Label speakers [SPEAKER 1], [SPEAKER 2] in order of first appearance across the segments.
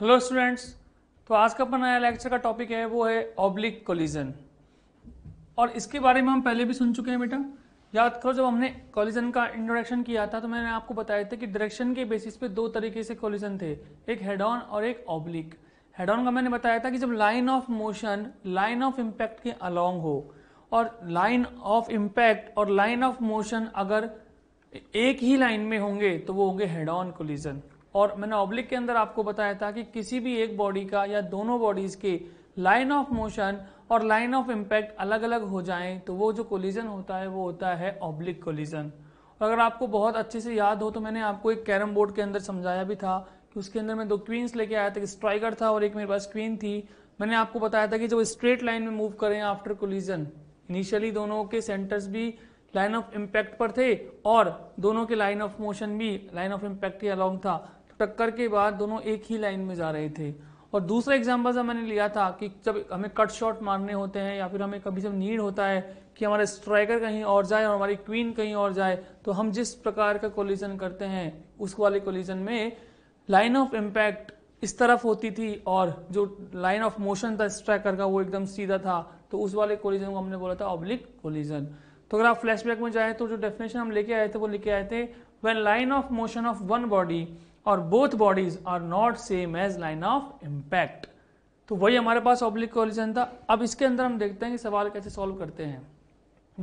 [SPEAKER 1] Hello students तो आज का अपना नया लेक्चर का टॉपिक है वो है ऑब्लिक कोलिजन और इसके बारे में हम पहले भी सुन चुके हैं बेटा याद करो जब हमने कोलिजन का इंट्रोडक्शन किया था तो मैंने आपको बताया था कि डायरेक्शन के बेसिस पे दो तरीके से कोलिजन थे एक हेड ऑन और एक ऑब्लिक हेड ऑन का मैंने बताया था कि जब line of motion line of impact के अलॉन्ग हो और लाइन ऑफ इम्पैक्ट और लाइन ऑफ मोशन अगर एक ही लाइन में होंगे तो वो होंगे हेड ऑन कोलिजन और मैंने ऑब्लिक के अंदर आपको बताया था कि किसी भी एक बॉडी का या दोनों बॉडीज़ के लाइन ऑफ मोशन और लाइन ऑफ इम्पैक्ट अलग अलग हो जाए तो वो जो कोलिजन होता है वो होता है ऑब्लिक कोलिजन अगर आपको बहुत अच्छे से याद हो तो मैंने आपको एक कैरम बोर्ड के अंदर समझाया भी था कि उसके अंदर मैं दो क्वींस लेके आया था एक स्ट्राइकर था और एक मेरे पास क्वीन थी मैंने आपको बताया था कि जब स्ट्रेट लाइन में मूव करें आफ्टर कोलिजन इनिशियली दोनों के सेंटर्स भी लाइन ऑफ इम्पैक्ट पर थे और दोनों के लाइन ऑफ मोशन भी लाइन ऑफ इम्पैक्ट के अलॉन्ग था टक्कर के बाद दोनों एक ही लाइन में जा रहे थे और दूसरा एग्जाम्पल जब मैंने लिया था कि जब हमें कट शॉट मारने होते हैं या फिर हमें कभी जब नीड होता है कि हमारा स्ट्राइकर कहीं और जाए और हमारी क्वीन कहीं और जाए तो हम जिस प्रकार का कोलिजन करते हैं उस वाले कोलिजन में लाइन ऑफ इम्पैक्ट इस तरफ होती थी और जो लाइन ऑफ मोशन था स्ट्राइकर का वो एकदम सीधा था तो उस वाले कोलिजन को हमने बोला था ऑब्लिक कोलिजन तो अगर आप फ्लैशबैक में जाए तो जो डेफिनेशन हम लेके आए थे वो लेके आए थे when line of motion of one body और both bodies are not same as line of impact तो वही हमारे पास ऑब्लिक कोलिजन था अब इसके अंदर हम देखते हैं कि सवाल कैसे सॉल्व करते हैं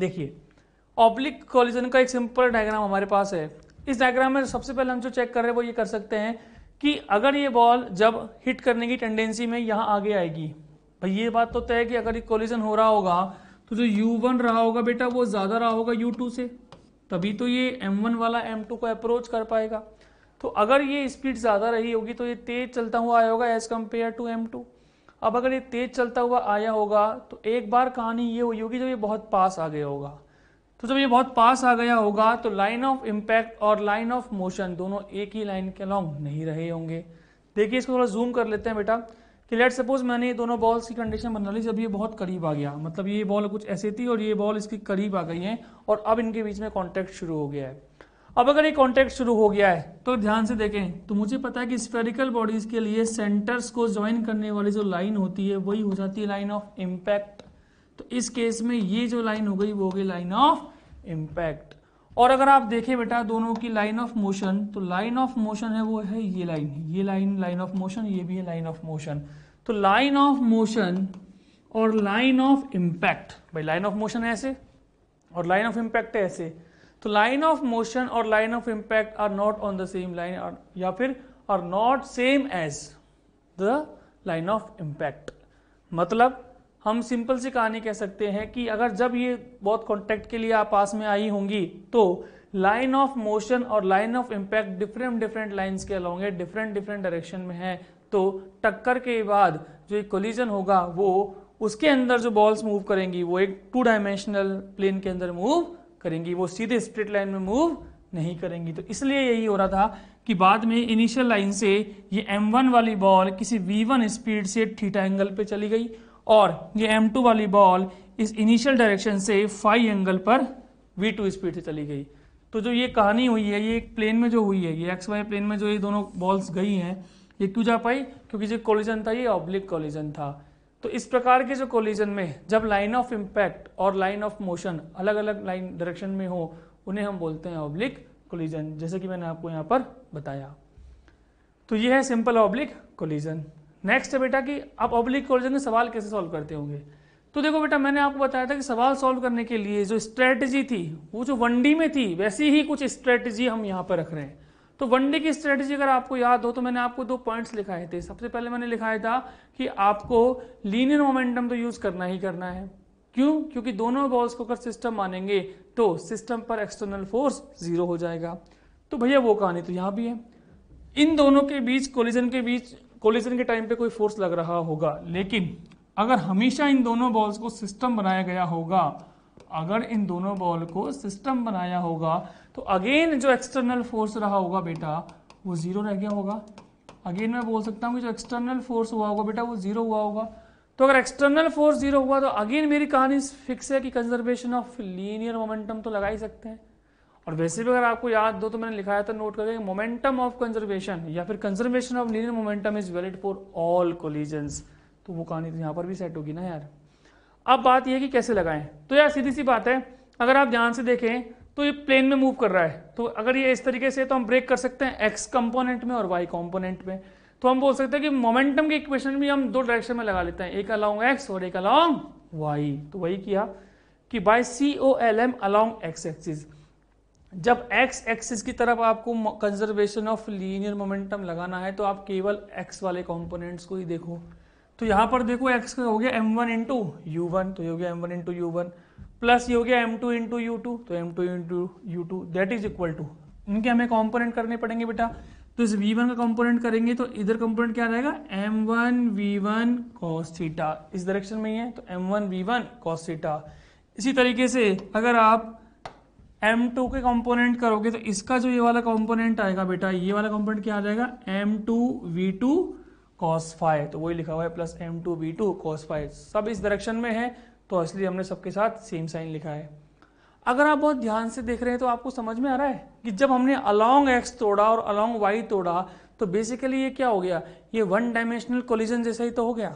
[SPEAKER 1] देखिए ऑब्लिक कोलिजन का एक सिंपल डायग्राम हमारे पास है इस डायग्राम में सबसे पहले हम जो चेक कर रहे हैं वो ये कर सकते हैं कि अगर ये बॉल जब हिट करने की टेंडेंसी में यहाँ आगे आएगी भाई ये बात तो तय है कि अगर ये कोलिजन हो रहा होगा तो जो u1 रहा होगा बेटा वो ज़्यादा रहा होगा u2 से तभी तो ये m1 वाला m2 को अप्रोच कर पाएगा तो अगर ये स्पीड ज़्यादा रही होगी तो ये तेज चलता हुआ आया होगा as compare to M two अब अगर ये तेज चलता हुआ आया होगा तो एक बार कहानी ये हुई होगी जब ये बहुत पास आ गया होगा तो जब ये बहुत पास आ गया होगा तो लाइन ऑफ इम्पैक्ट और लाइन ऑफ मोशन दोनों एक ही लाइन के लॉन्ग नहीं रहे होंगे देखिए इसको थोड़ा जूम कर लेते हैं बेटा कि लेट सपोज मैंने ये दोनों बॉल्स की कंडीशन बना ली जब ये बहुत करीब आ गया मतलब ये बॉल कुछ ऐसी थी और ये बॉल इसकी करीब आ गई है और अब इनके बीच में कॉन्टैक्ट शुरू हो गया है अब अगर ये कॉन्टेक्ट शुरू हो गया है तो ध्यान से देखें तो मुझे पता है कि स्फेरिकल बॉडीज के लिए सेंटर्स को ज्वाइन करने वाली जो लाइन होती है वही हो जाती है लाइन ऑफ इम्पैक्ट तो इस केस में ये जो लाइन हो गई वो हो गई लाइन ऑफ इम्पैक्ट और अगर आप देखें बेटा दोनों की लाइन ऑफ मोशन तो लाइन ऑफ मोशन है वो है ये लाइन ये लाइन लाइन ऑफ मोशन ये भी है लाइन ऑफ मोशन तो लाइन ऑफ मोशन और लाइन ऑफ इम्पैक्ट भाई लाइन ऑफ मोशन है ऐसे और लाइन ऑफ इम्पैक्ट है ऐसे तो लाइन ऑफ मोशन और line of impact are not on the same line या फिर are not same as the line of impact मतलब हम सिंपल सी कहानी कह सकते हैं कि अगर जब ये बहुत कॉन्टैक्ट के लिए आप पास में आई होंगी तो लाइन ऑफ मोशन और line of impact different different lines के अलाउंगे डिफरेंट डिफरेंट डायरेक्शन में है तो टक्कर के बाद जो एक कोलिजन होगा वो उसके अंदर जो बॉल्स मूव करेंगी वो एक टू डायमेंशनल प्लेन के अंदर मूव करेंगी वो सीधे स्ट्रेट लाइन में मूव नहीं करेंगी तो इसलिए यही हो रहा था कि बाद में इनिशियल लाइन से ये M1 वाली बॉल किसी V1 स्पीड से थीटा एंगल पे चली गई और ये M2 वाली बॉल इस इनिशियल डायरेक्शन से फाइव एंगल पर V2 स्पीड से चली गई तो जो ये कहानी हुई है ये एक प्लेन में जो हुई है ये एक्स वाई प्लेन में जो ये दोनों बॉल्स गई हैं ये क्यों जा पाई क्योंकि जो कॉलिजन था ये ऑब्लिक कॉलिजन था तो इस प्रकार के जो कोलिजन में जब लाइन ऑफ इंपैक्ट और लाइन ऑफ मोशन अलग अलग लाइन डायरेक्शन में हो उन्हें हम बोलते हैं ऑब्लिक कोलिजन जैसे कि मैंने आपको यहाँ पर बताया तो ये है सिंपल ऑब्लिक कोलिजन नेक्स्ट है बेटा कि आप ऑब्लिक कोलिजन में सवाल कैसे सॉल्व करते होंगे तो देखो बेटा मैंने आपको बताया था कि सवाल सॉल्व करने के लिए जो स्ट्रेटजी थी वो जो वनडी में थी वैसी ही कुछ स्ट्रेटजी हम यहां पर रख रहे हैं तो वनडे की स्ट्रेटजी अगर आपको याद हो तो मैंने आपको दो पॉइंट्स लिखाए थे सबसे पहले मैंने लिखाया था कि आपको लीनियर मोमेंटम तो यूज़ करना ही करना है क्यों क्योंकि दोनों बॉल्स को अगर सिस्टम मानेंगे तो सिस्टम पर एक्सटर्नल फोर्स जीरो हो जाएगा तो भैया वो कहानी तो यहाँ भी है इन दोनों के बीच कोलिजन के बीच कोलिजन के टाइम पे कोई फोर्स लग रहा होगा लेकिन अगर हमेशा इन दोनों बॉल्स को सिस्टम बनाया गया होगा अगर इन दोनों बॉल को सिस्टम बनाया होगा तो अगेन जो एक्सटर्नल फोर्स रहा होगा बेटा वो जीरो रह गया होगा अगेन मैं बोल सकता हूँ कि जो एक्सटर्नल फोर्स हुआ होगा बेटा वो जीरो हुआ होगा तो अगर एक्सटर्नल फोर्स जीरो हुआ तो अगेन मेरी कहानी फिक्स है कि कंजर्वेशन ऑफ लीनियर मोमेंटम तो लगा ही सकते हैं और वैसे भी अगर आपको याद दो तो मैंने लिखाया था नोट करके मोमेंटम ऑफ कंजर्वेशन या फिर conservation of linear momentum is valid for all collisions तो वो कहानी तो यहां पर भी सेट होगी ना यार अब बात यह कि कैसे लगाएं तो यार सीधी सी बात है अगर आप ध्यान से देखें तो ये प्लेन में मूव कर रहा है तो अगर ये इस तरीके से तो हम ब्रेक कर सकते हैं एक्स कंपोनेंट में और वाई कंपोनेंट में तो हम बोल सकते हैं कि मोमेंटम के इक्वेशन भी हम दो डायरेक्शन में लगा लेते हैं एक अलॉन्ग एक्स और एक अलॉन्ग वाई तो वही किया कि by C O L M along X axis जब एक्स एक्सिस की तरफ आपको कंजर्वेशन ऑफ लीनियर मोमेंटम लगाना है तो आप केवल एक्स वाले कॉम्पोनेंट्स को ही देखो तो यहां पर देखो एक्स का हो गया M one into u one तो ये हो गया M one into u one plus ये हो गया M two into u two तो M two into u two that is equal to इनके हमें कॉम्पोनेंट करने पड़ेंगे बेटा तो इस वी वन का कॉम्पोनेंट करेंगे तो इधर कॉम्पोनेंट क्या रहेगा M one V one cos theta इस डायरेक्शन में ही है तो M one V one cos theta इसी तरीके से अगर आप एम टू के कॉम्पोनेंट करोगे तो इसका जो ये वाला कॉम्पोनेंट आएगा बेटा ये वाला कॉम्पोनेंट क्या आ जाएगा M two V two cos five तो वही लिखा हुआ है plus M two V two cos five सब इस डायरेक्शन में है तो इसलिए हमने सबके साथ सेम साइन लिखा है अगर आप बहुत ध्यान से देख रहे हैं तो आपको समझ में आ रहा है कि जब हमने अलॉन्ग एक्स तोड़ा और अलॉन्ग वाई तोड़ा तो बेसिकली ये क्या हो गया ये वन डायमेंशनल कोलिजन जैसा ही तो हो गया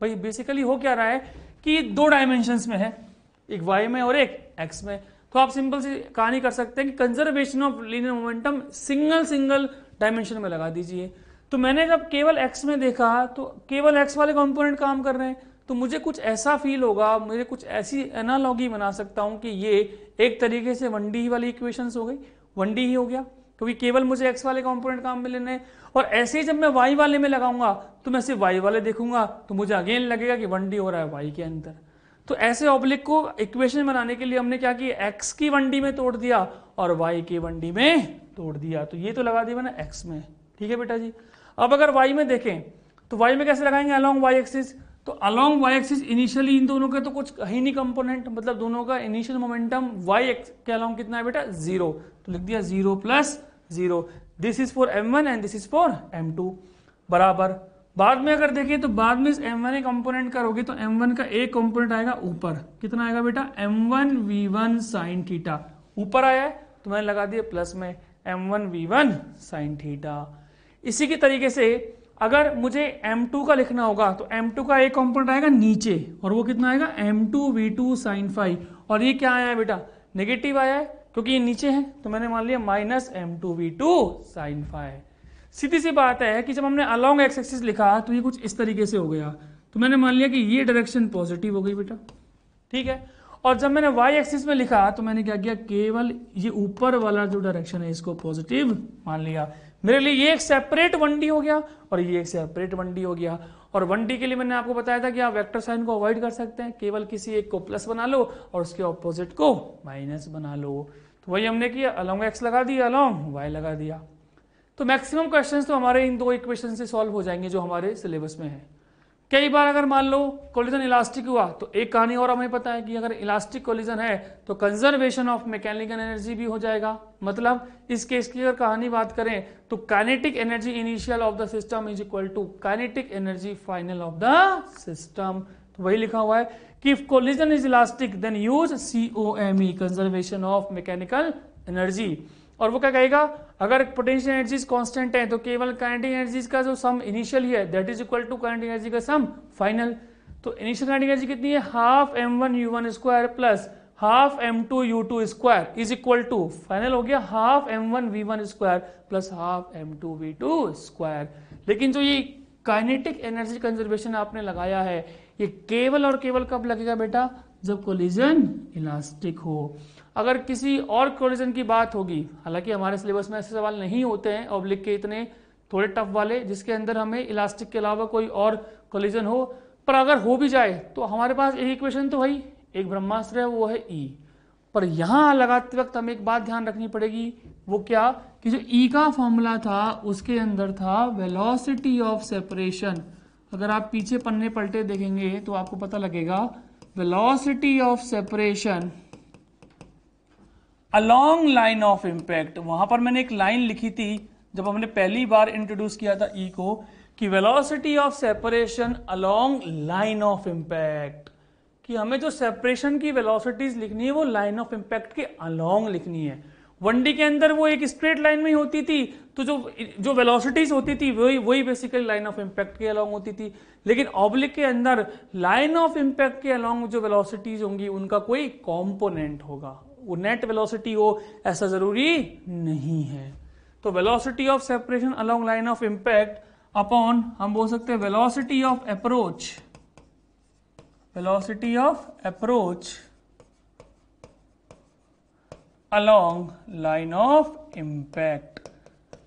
[SPEAKER 1] भाई बेसिकली हो क्या रहा है कि दो डायमेंशन में है एक वाई में और एक एक्स में तो आप सिंपल सी कहानी कर सकते हैं कि conservation of linear momentum single single dimension में लगा दीजिए तो मैंने जब केवल एक्स में देखा तो केवल एक्स वाले कॉम्पोनेंट काम कर रहे हैं तो मुझे कुछ ऐसा फील होगा मुझे कुछ ऐसी एनालॉगी बना सकता हूं कि ये एक तरीके से वन डी वाली इक्वेशन हो गई वन डी ही हो गया क्योंकि केवल मुझे एक्स वाले कॉम्पोनेंट काम में लेने और ऐसे ही जब मैं वाई वाले में लगाऊंगा तो मैं सिर्फ वाई वाले देखूंगा तो मुझे अगेन लगेगा कि वन डी हो रहा है वाई के अंदर तो ऐसे ऑब्लिक को इक्वेशन बनाने के लिए हमने क्या किया एक्स की वन डी में तोड़ दिया और वाई की वन डी में तोड़ दिया तो ये तो लगा दिया मैंने एक्स में ठीक है बेटा जी अब अगर वाई में देखें तो वाई में कैसे लगाएंगे अलॉन्ग वाई एक्सिस तो अलोंग वाई एक्सिस इनिशियली इन दोनों का तो कुछ है नहीं कंपोनेंट मतलब दोनों का इनिशियल मोमेंटम वाई एक्स के अलोंग कितना है बेटा जीरो तो लिख दिया zero plus zero this is for M one and this is for M two बराबर बाद में अगर देखें तो बाद में इस एम वन कंपोनेंट करोगे तो एम वन का एक कंपोनेंट आएगा ऊपर कितना आएगा बेटा M one V one sine theta ऊपर आया है तो मैंने लगा दिया प्लस में M one V one sine theta इसी के तरीके से अगर मुझे m2 का लिखना होगा तो m2 का एक कंपोनेंट आएगा नीचे और वो कितना आएगा m2 v2 साइन फाइव और ये क्या आया है बेटा नेगेटिव आया है क्योंकि ये नीचे है तो मैंने मान लिया minus M two V two sine five सीधी सी बात है कि जब हमने अलॉन्ग एक्स एक्सिस लिखा तो ये कुछ इस तरीके से हो गया तो मैंने मान लिया कि ये डायरेक्शन पॉजिटिव हो गई बेटा ठीक है और जब मैंने वाई एक्सिस में लिखा तो मैंने क्या किया केवल ये ऊपर वाला जो डायरेक्शन है इसको पॉजिटिव मान लिया मेरे लिए ये एक सेपरेट वन डी हो गया और ये एक सेपरेट वन डी हो गया और वन डी के लिए मैंने आपको बताया था कि आप वेक्टर साइन को अवॉइड कर सकते हैं केवल किसी एक को प्लस बना लो और उसके ऑपोजिट को माइनस बना लो तो वही हमने किया अलोंग एक्स लगा दिया अलोंग वाई लगा दिया तो मैक्सिमम क्वेश्चंस तो हमारे इन दो इक्वेशन से सॉल्व हो जाएंगे जो हमारे सिलेबस में है कई बार अगर मान लो कोलिजन इलास्टिक हुआ तो एक कहानी और हमें पता है कि अगर इलास्टिक कोलिजन है तो कंजर्वेशन ऑफ मैकेनिकल एनर्जी भी हो जाएगा मतलब इस केस की अगर कहानी बात करें तो kinetic energy initial of the system is equal to kinetic energy final of the system तो वही लिखा हुआ है कि if collision is elastic then use C O M E conservation of mechanical energy और वो क्या कहेगा अगर पोटेंशियल एनर्जीज कांस्टेंट है तो केवल काइनेटिक एनर्जीज का जो सम इनिशियल ही है that is equal to kinetic energy का सम फाइनल तो इनिशियल काइनेटिक एनर्जी कितनी है half M one u one square plus half M two u two square is equal to final हो गया half M one V one square plus half M two V two square लेकिन जो ये kinetic energy conservation आपने लगाया है ये केवल और केवल कब लगेगा बेटा जब कोलिजन इलास्टिक हो अगर किसी और कोलिजन की बात होगी हालांकि हमारे सिलेबस में ऐसे सवाल नहीं होते हैं ऑब्लिक के इतने थोड़े टफ वाले जिसके अंदर हमें इलास्टिक के अलावा कोई और कोलिजन हो पर अगर हो भी जाए तो हमारे पास एक इक्वेशन तो है एक ब्रह्मास्त्र है वो है ई e. पर यहाँ लगाते वक्त हमें एक बात ध्यान रखनी पड़ेगी वो क्या कि जो ई e का फॉर्मूला था उसके अंदर था वेलोसिटी ऑफ सेपरेशन अगर आप पीछे पन्ने पलटे देखेंगे तो आपको पता लगेगा velocity of separation along line of impact वहां पर मैंने एक लाइन लिखी थी जब हमने पहली बार इंट्रोड्यूस किया था ई e को कि velocity of separation along line of impact कि हमें जो सेपरेशन की वेलोसिटीज लिखनी है वो लाइन ऑफ इम्पैक्ट के अलॉन्ग लिखनी है वनडी के अंदर वो एक स्ट्रेट लाइन में ही होती थी तो जो जो वेलोसिटीज होती थी वही वही बेसिकली लाइन ऑफ इम्पैक्ट के अलोंग होती थी लेकिन ऑब्लिक के अंदर लाइन ऑफ इम्पैक्ट के अलोंग जो वेलोसिटीज होंगी उनका कोई कॉम्पोनेंट होगा वो नेट वेलोसिटी हो ऐसा जरूरी नहीं है तो velocity of separation along line of impact upon हम बोल सकते हैं velocity of approach velocity of approach along line of impact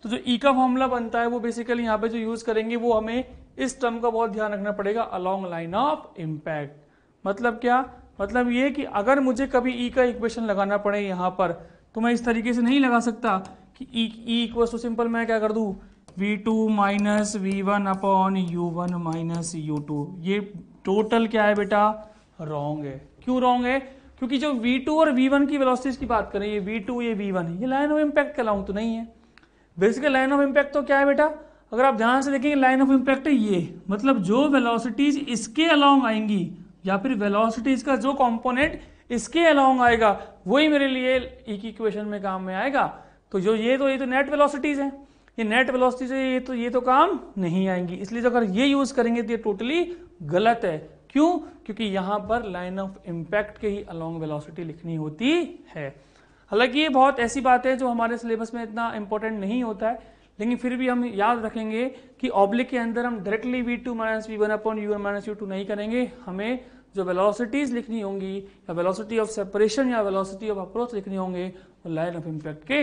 [SPEAKER 1] तो जो ई e का फॉर्मूला बनता है वो बेसिकली यहां पे जो यूज करेंगे वो हमें इस टर्म का बहुत ध्यान रखना पड़ेगा अलोंग लाइन ऑफ इंपैक्ट मतलब क्या मतलब ये कि अगर मुझे कभी ई e का इक्वेशन लगाना पड़े यहाँ पर तो मैं इस तरीके से नहीं लगा सकता कि E E equal to simple मैं क्या कर दूँ V two minus V one upon u one minus u two ये टोटल क्या है बेटा रॉन्ग है क्यों रॉन्ग है क्योंकि जो v2 और v1 की वेलोसिटीज की बात करें ये v2 ये v1 ये लाइन ऑफ इम्पैक्ट का तो नहीं है बेसिकली लाइन ऑफ इम्पैक्ट तो क्या है बेटा अगर आप ध्यान से देखेंगे लाइन ऑफ इम्पैक्ट है ये मतलब जो वेलोसिटीज इसके अलॉन्ग आएंगी या फिर वेलोसिटीज का जो कॉम्पोनेंट इसके अलॉन्ग आएगा वही मेरे लिए एक इक्वेशन में काम में आएगा तो जो ये तो ये तो नेट वेलोसिटीज हैं ये नेट वेलोसिटी से ये तो ये तो काम नहीं आएंगी इसलिए तो अगर ये यूज करेंगे तो ये टोटली गलत है क्यों क्योंकि यहां पर लाइन ऑफ इम्पैक्ट के ही अलोंग वेलोसिटी लिखनी होती है हालांकि ये बहुत ऐसी बात है जो हमारे सिलेबस में इतना इंपॉर्टेंट नहीं होता है लेकिन फिर भी हम याद रखेंगे कि ऑब्लिक के अंदर हम directly V two minus V one upon u one minus u two नहीं करेंगे हमें जो वेलोसिटीज लिखनी होंगी या वेलोसिटी ऑफ सेपरेशन या वेलोसिटी ऑफ अप्रोच लिखनी होंगे वो लाइन ऑफ इम्पैक्ट के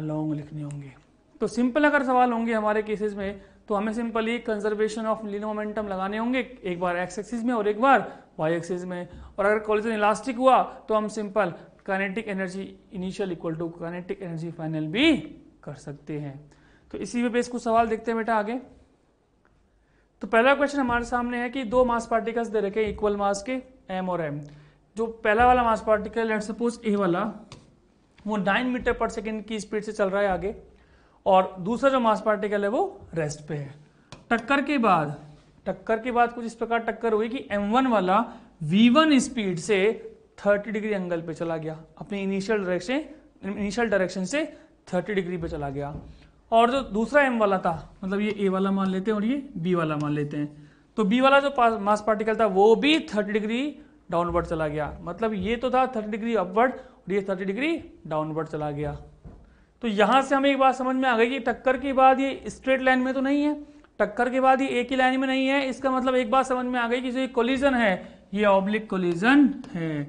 [SPEAKER 1] अलोंग लिखने होंगे तो सिंपल अगर सवाल होंगे हमारे केसेस में तो हमें simply conservation of linear momentum लगाने होंगे एक बार एक्स एक्सिस में और एक बार वाई एक्सिस में और अगर कॉलिजन इलास्टिक हुआ तो हम simple kinetic energy initial equal to kinetic energy final भी कर सकते हैं तो इसी पे बेस कुछ सवाल देखते हैं बेटा आगे तो पहला क्वेश्चन हमारे सामने है कि दो मास पार्टिकल्स दे रखे इक्वल मास के एम और एम जो पहला वाला mass particle let suppose A वाला वो नाइन मीटर पर सेकेंड की स्पीड से चल रहा है आगे और दूसरा जो मास पार्टिकल है वो रेस्ट पे है टक्कर के बाद टक्कर के बाद कुछ इस प्रकार टक्कर हुई कि वन वाला वन स्पीड से थर्टी डिग्री एंगल पे चला गया अपने इनिशियल डायरेक्शन इनिशियल डायरेक्शन से थर्टी डिग्री पे चला गया और जो दूसरा एम वाला था मतलब ये ए वाला मान लेते हैं और ये बी वाला मान लेते हैं तो बी वाला जो मास पार्टिकल था वो भी थर्टी डिग्री डाउनवर्ड चला गया मतलब ये तो था थर्टी डिग्री अपवर्ड और ये थर्टी डिग्री डाउनवर्ड चला गया तो यहाँ से हमें एक बात समझ में आ गई कि टक्कर के बाद ये स्ट्रेट लाइन में तो नहीं है टक्कर के बाद ये एक ही लाइन में नहीं है इसका मतलब एक बात समझ में आ गई कि जो ये कोलिजन है ये ऑब्लिक कोलिजन है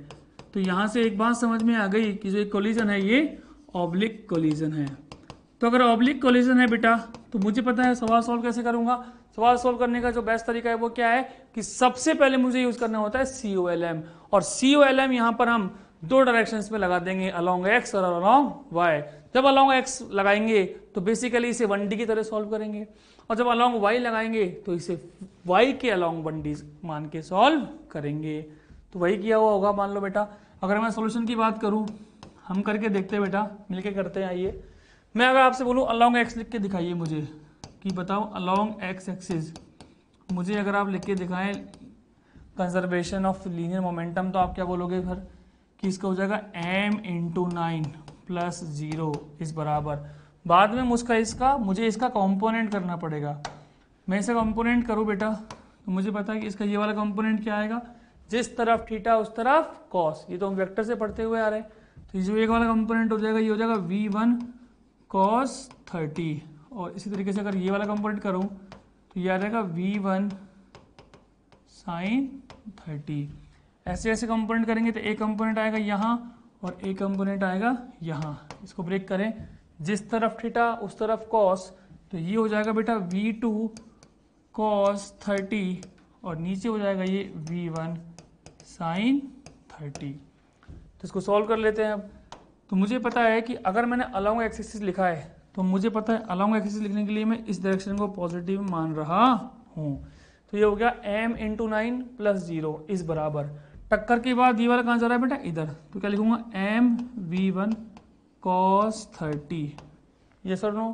[SPEAKER 1] तो यहाँ से एक बात समझ में आ गई कि जो ये कोलिजन है ये ऑब्लिक कोलिजन है तो अगर ऑब्लिक कोलिजन है बेटा तो मुझे पता है सवाल सॉल्व कैसे करूंगा सवाल सॉल्व करने का जो बेस्ट तरीका है वो क्या है कि सबसे पहले मुझे यूज करना होता है सी ओ एल एम और सी ओ एल एम यहां पर हम दो डायरेक्शंस में लगा देंगे अलॉन्ग एक्स और अलोंग वाई जब अलॉन्ग एक्स लगाएंगे तो बेसिकली इसे वन डी की तरह सॉल्व करेंगे और जब अलॉन्ग वाई लगाएंगे तो इसे वाई के अलोंग वन डी मान के सॉल्व करेंगे तो वही किया हुआ होगा मान लो बेटा अगर मैं सोल्यूशन की बात करूं हम करके देखते हैं बेटा मिलके करते हैं आइए मैं अगर आपसे बोलूँ अलॉन्ग एक्स लिख के दिखाइए मुझे कि बताओ अलॉन्ग एक्स एक्सिस मुझे अगर आप लिख के दिखाएं कंजर्वेशन ऑफ लीनियर मोमेंटम तो आप क्या बोलोगे फिर कि इसका हो जाएगा M into nine plus zero इस बराबर बाद में मुझका इसका मुझे इसका कंपोनेंट करना पड़ेगा मैं इसे कंपोनेंट करूँ बेटा तो मुझे पता है कि इसका ये वाला कंपोनेंट क्या आएगा जिस तरफ थीटा उस तरफ कॉस ये तो हम वेक्टर से पढ़ते हुए आ रहे हैं तो जो एक वाला कंपोनेंट हो जाएगा ये हो जाएगा वी वन कॉस थर्टी और इसी तरीके से अगर ये वाला कंपोनेंट करूँ तो ये आ जाएगा वी वन साइन थर्टी ऐसे ऐसे कंपोनेंट करेंगे तो एक कंपोनेंट आएगा यहाँ और एक कंपोनेंट आएगा यहाँ इसको ब्रेक करें जिस तरफ थीटा उस तरफ कॉस तो ये हो जाएगा बेटा वी टू कॉस थर्टी और नीचे हो जाएगा ये वी वन साइन थर्टी तो इसको सॉल्व कर लेते हैं अब तो मुझे पता है कि अगर मैंने अलॉन्ग एक्सेसिस लिखा है तो मुझे पता है अलॉन्ग एक्सेसिस लिखने के लिए मैं इस डायरेक्शन को पॉजिटिव मान रहा हूँ तो ये हो गया M into nine plus zero इस बराबर टक्कर के बाद ये वाला कहाँ जा रहा है बेटा इधर तो क्या लिखूंगा M V one cos thirty ये सर नो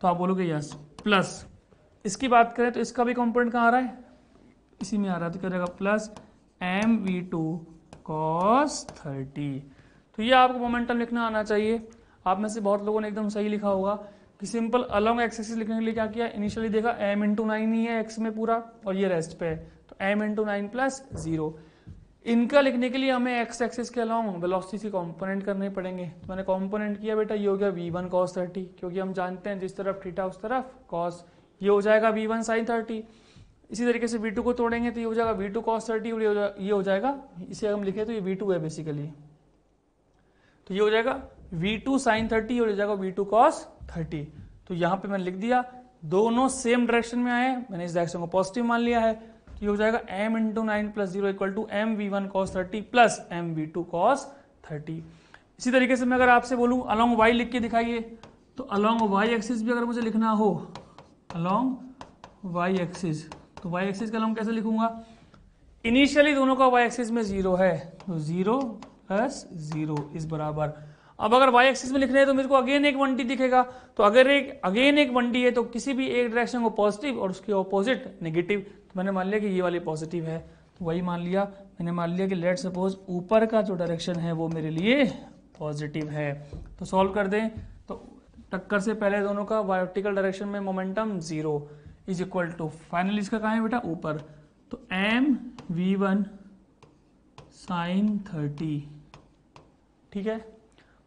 [SPEAKER 1] तो आप बोलोगे यस प्लस इसकी बात करें तो इसका भी कॉम्पोनेंट कहाँ आ रहा है इसी में आ रहा है तो क्या plus M V two cos thirty तो ये आपको मोमेंटम लिखना आना चाहिए आप में से बहुत लोगों ने एकदम सही लिखा होगा कि सिंपल अलॉन्ग एक्सेस लिखने के लिए क्या किया इनिशियली देखा एम इंटू नाइन ही है एक्स में पूरा और ये रेस्ट पे है तो M into nine plus zero इनका लिखने के लिए हमें एक्स एक्सेस के अलॉन्ग वेलोसिटी से कॉम्पोनेंट करने पड़ेंगे तो मैंने कॉम्पोनेंट किया बेटा ये हो गया वी वन कॉस थर्टी क्योंकि हम जानते हैं जिस तरफ थीटा उस तरफ कॉस ये हो जाएगा वी वन साइन थर्टी इसी तरीके से वी टू को तोड़ेंगे तो ये हो जाएगा वी टू कॉस थर्टी और ये हो जाएगा इसे हम लिखे तो ये वी टू है बेसिकली तो ये हो जाएगा V2 टू साइन थर्टी और हो जाएगा वी टू कॉस थर्टी तो यहां पे मैंने लिख दिया दोनों सेम डायरेक्शन में आए मैंने इस डायरेक्शन को पॉजिटिव मान लिया है तो ये हो जाएगा m into nine plus zero equal to M V one cos thirty plus M V two cos thirty इसी तरीके से मैं अगर आपसे बोलू अलॉन्ग वाई लिख के दिखाइए तो अलॉन्ग वाई एक्सिस भी अगर मुझे लिखना हो अलॉन्ग वाई एक्सिस तो वाई एक्सिस का अलॉन्ग कैसे लिखूंगा इनिशियली दोनों का वाई एक्सिस में जीरो है तो जीरो प्लस जीरो इस बराबर अब अगर वाई एक्सिस में लिख रहे हैं तो मेरे को अगेन एक वनडी दिखेगा तो अगर एक अगेन एक वनडी है तो किसी भी एक डायरेक्शन को पॉजिटिव और उसके ऑपोजिट नेगेटिव तो मैंने मान लिया कि ये वाली पॉजिटिव है तो वही मान लिया मैंने मान लिया कि लेट सपोज ऊपर का जो डायरेक्शन है वो मेरे लिए पॉजिटिव है तो सॉल्व कर दें तो टक्कर से पहले दोनों का वर्टिकल डायरेक्शन में momentum zero is equal to final इसका कहा है बेटा ऊपर तो M V one sine thirty ठीक है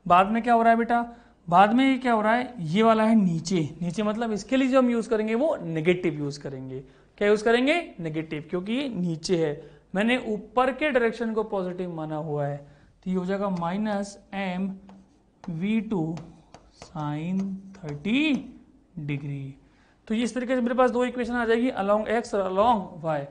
[SPEAKER 1] बाद में क्या हो रहा है बेटा बाद में ये क्या हो रहा है ये वाला है नीचे नीचे मतलब इसके लिए जो हम यूज करेंगे वो नेगेटिव यूज करेंगे क्या यूज करेंगे नेगेटिव क्योंकि ये नीचे है मैंने ऊपर के डायरेक्शन को पॉजिटिव माना हुआ है तो ये हो जाएगा minus M V two sine thirty degree तो ये इस तरीके से मेरे पास दो इक्वेशन आ जाएगी अलोंग एक्स और अलोंग वाई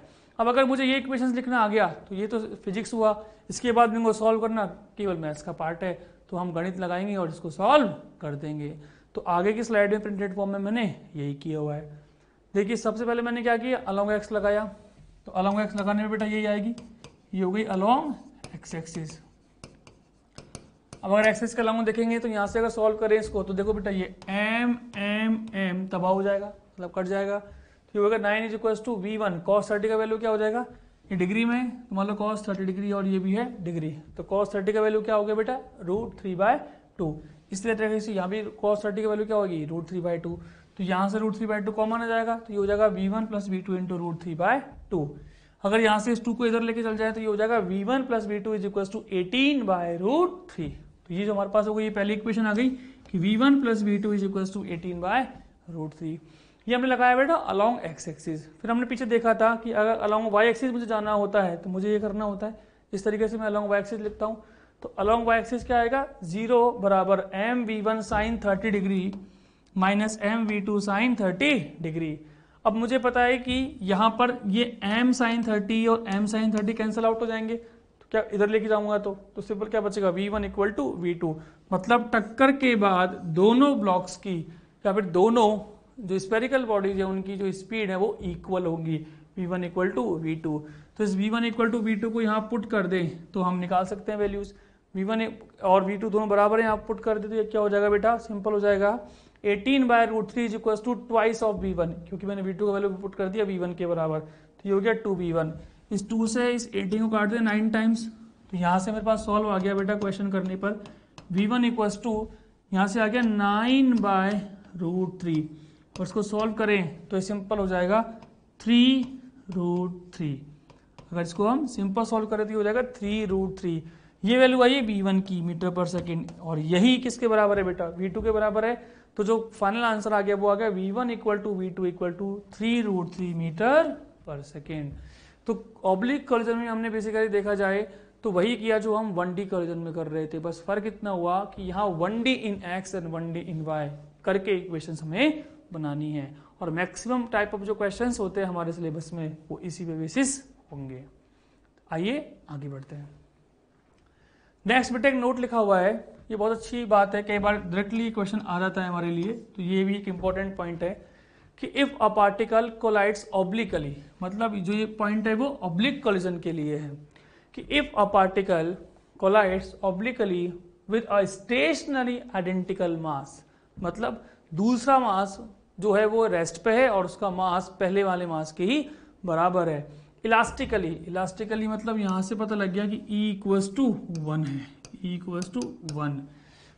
[SPEAKER 1] अब अगर मुझे ये इक्वेशन लिखना आ गया तो ये तो फिजिक्स हुआ इसके बाद मेरे को सॉल्व करना केवल मैथ्स का पार्ट है तो हम गणित लगाएंगे और इसको सॉल्व कर देंगे तो आगे की स्लाइड में प्रिंटेड फॉर्म में मैंने यही किया हुआ है देखिए सबसे पहले मैंने क्या किया अलोंग एक्स लगाया तो अलोंग एक्स लगाने में बेटा यही आएगी ये हो गई अलोंग एक्स एक्सिस अब अगर एक्सिस का लॉन्ग देखेंगे तो यहां से अगर सॉल्व करें इसको तो देखो बेटा ये एम एम एम तबाह हो जाएगा मतलब कट जाएगा ये होगा nine is equal to V one cos thirty का वैल्यू क्या हो जाएगा ये डिग्री में तो मान लो कॉस थर्टी डिग्री और ये भी है डिग्री तो कॉस थर्टी का वैल्यू क्या हो गया बेटा रूट थ्री बाय टू इसलिए तरीके से यहाँ भी कॉस थर्टी का वैल्यू क्या होगी रूट थ्री बाय टू तो यहाँ से root three by two common आ जाएगा तो ये हो जाएगा V one plus V two into root three by two अगर यहाँ से इस टू को इधर लेके चल जाए तो ये हो जाएगा V one plus V two is equal to eighteen by root three तो ये जो हमारे पास हो गई ये पहली इक्वेशन आ गई कि V one plus V two is equal to eighteen by root three ये हमने लगाया बेटा अलॉन्ग एक्स एक्सिस फिर हमने पीछे देखा था कि अगर अलॉन्ग वाई एक्सिस मुझे जाना होता है तो मुझे ये करना होता है इस तरीके से मैं अलॉन्ग वाई एक्सिस लिखता हूँ तो अलॉन्ग वाई एक्सिस क्या आएगा जीरो बराबर M V one sine thirty degree minus M V two sine thirty degree अब मुझे पता है कि यहाँ पर ये एम साइन थर्टी और M sine thirty cancel out हो जाएंगे तो क्या इधर लेके जाऊंगा तो तो सिंपल क्या बचेगा V one equal to V two मतलब टक्कर के बाद दोनों ब्लॉक्स की या फिर दोनों जो स्पेरिकल बॉडीज है उनकी जो स्पीड है वो इक्वल होगी V one equal to V two तो इस V one equal to V two को यहाँ पुट कर दें तो हम निकाल सकते हैं वैल्यूज़ वी वन और वी टू दोनों बराबर हैं आप पुट कर दे तो ये क्या हो जाएगा बेटा सिंपल हो जाएगा 18 by root three is equal to twice of V one क्योंकि मैंने वी टू का वैल्यू पुट कर दिया वी वन के बराबर तो ये हो गया टू वी वन इस टू से इस एटीन को काट दे नाइन टाइम्स तो यहाँ से मेरे पास सॉल्व आ गया बेटा क्वेश्चन करने पर वी वन इक्वल टू यहाँ से आ गया नाइन बाय रूट थ्री और तो इसको सॉल्व करें तो सिंपल हो जाएगा थ्री रूट थ्री अगर इसको हम सिंपल सॉल्व करें तो ये हो जाएगा थ्री रूट थ्री ये वैल्यू आई है वी की मीटर पर सेकेंड और यही किसके बराबर है बेटा वी के बराबर है तो जो फाइनल आंसर आ गया वो आ गया V one equal to V two equal to three root three meter per second तो ऑब्लिक कर्जन में हमने बेसिकली देखा जाए तो वही किया जो हम वन डी कर्जन में कर रहे थे बस फर्क इतना हुआ कि यहाँ one D in X and one D in Y करके इक्वेशन हमें बनानी है और मैक्सिमम टाइप ऑफ जो क्वेश्चन होते हैं हमारे सिलेबस में वो इसी पे बेसिस होंगे आइए आगे बढ़ते हैं नेक्स्ट बेटे एक नोट लिखा हुआ है ये बहुत अच्छी बात है कई बार डायरेक्टली क्वेश्चन आ जाता है हमारे लिए तो ये भी एक इंपॉर्टेंट पॉइंट है कि if a particle collides obliquely मतलब जो ये पॉइंट है वो ऑब्लिक कोलिजन के लिए है कि if a particle collides obliquely with a stationary identical mass मतलब दूसरा मास जो है वो रेस्ट पे है और उसका मास पहले वाले मास के ही बराबर है इलास्टिकली इलास्टिकली मतलब यहां से पता लग गया कि ई इक्वस टू वन है ई इक्वस टू वन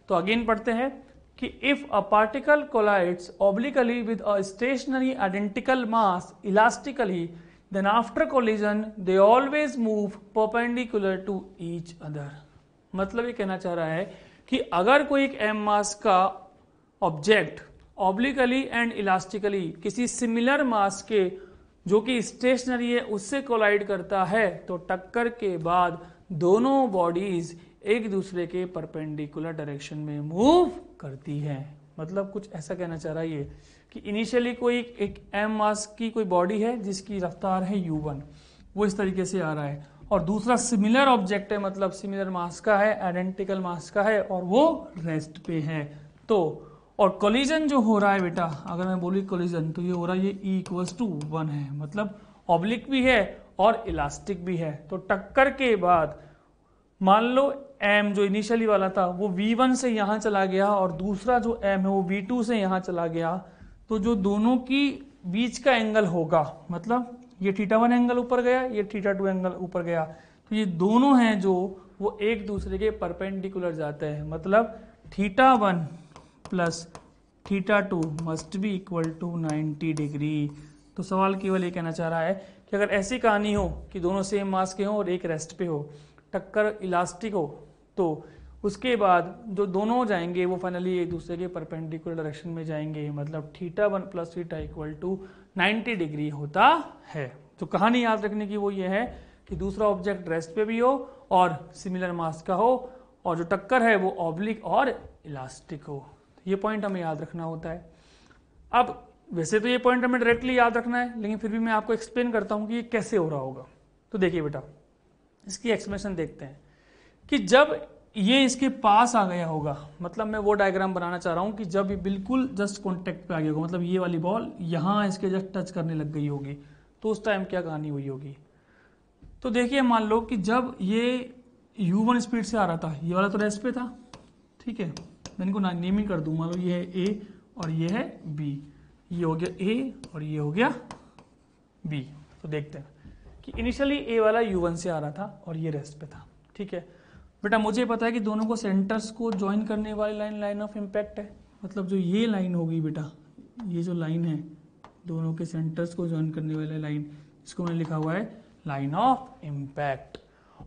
[SPEAKER 1] तो अगेन पढ़ते हैं कि if a particle collides obliquely with a stationary identical mass elastically then after collision they always move perpendicular to each other मतलब ये कहना चाह रहा है कि अगर कोई एक एम मास का ऑब्जेक्ट ऑब्लिकली एंड इलास्टिकली किसी सिमिलर मास के जो कि स्टेशनरी है उससे कोलाइड करता है तो टक्कर के बाद दोनों बॉडीज एक दूसरे के परपेंडिकुलर डायरेक्शन में मूव करती हैं मतलब कुछ ऐसा कहना चाह रहा है कि इनिशियली कोई एक एम मास की कोई बॉडी है जिसकी रफ्तार है यू वन वो इस तरीके से आ रहा है और दूसरा सिमिलर ऑब्जेक्ट है मतलब सिमिलर मास का है आइडेंटिकल मास का है और वो रेस्ट पे है तो और कोलिजन जो हो रहा है बेटा अगर मैं बोली कोलिजन तो ये हो रहा है ये ई इक्वल्स टू वन है मतलब ऑब्लिक भी है और इलास्टिक भी है तो टक्कर के बाद मान लो एम जो इनिशियली वाला था वो वी वन से यहाँ चला गया और दूसरा जो एम है वो वी टू से यहाँ चला गया तो जो दोनों की बीच का एंगल होगा मतलब ये थीटा वन एंगल ऊपर गया ये थीटा टू एंगल ऊपर गया तो ये दोनों हैं जो वो एक दूसरे के परपेंडिकुलर जाते हैं मतलब theta one plus theta two must be equal to 90 degree तो सवाल केवल ये कहना चाह रहा है कि अगर ऐसी कहानी हो कि दोनों सेम मास के हों और एक रेस्ट पे हो टक्कर इलास्टिक हो तो उसके बाद जो दोनों जाएंगे वो फाइनली एक दूसरे के परपेंडिकुलर डायरेक्शन में जाएंगे मतलब theta one plus theta equal to ninety degree होता है तो कहानी याद रखने की वो ये है कि दूसरा ऑब्जेक्ट रेस्ट पे भी हो और सिमिलर मास का हो और जो टक्कर है वो ऑब्लिक और इलास्टिक हो ये पॉइंट हमें याद रखना होता है अब वैसे तो ये पॉइंट हमें डायरेक्टली याद रखना है लेकिन फिर भी मैं आपको एक्सप्लेन करता हूं कि ये कैसे हो रहा होगा तो देखिए बेटा इसकी एक्सप्लेनेशन देखते हैं कि जब ये इसके पास आ गया होगा मतलब मैं वो डायग्राम बनाना चाह रहा हूं कि जब ये बिल्कुल जस्ट कॉन्टेक्ट पे आ गया होगा मतलब ये वाली बॉल यहां इसके जस्ट टच करने लग गई होगी तो उस टाइम क्या कहानी हुई होगी तो देखिए मान लो कि जब ये यू वन स्पीड से आ रहा था ये वाला तो रेस्ट पे था ठीक है मैं इनको नेमिंग कर दूँ मान लो ये है ए और ये है बी ये हो गया ए और ये हो गया बी तो देखते हैं कि इनिशियली ए वाला यू वन से आ रहा था और ये रेस्ट पे था ठीक है बेटा मुझे पता है कि दोनों को सेंटर्स को ज्वाइन करने वाली लाइन लाइन ऑफ इम्पैक्ट है मतलब जो ये लाइन होगी बेटा ये जो लाइन है दोनों के सेंटर्स को ज्वाइन करने वाली लाइन इसको मैंने लिखा हुआ है लाइन ऑफ इम्पैक्ट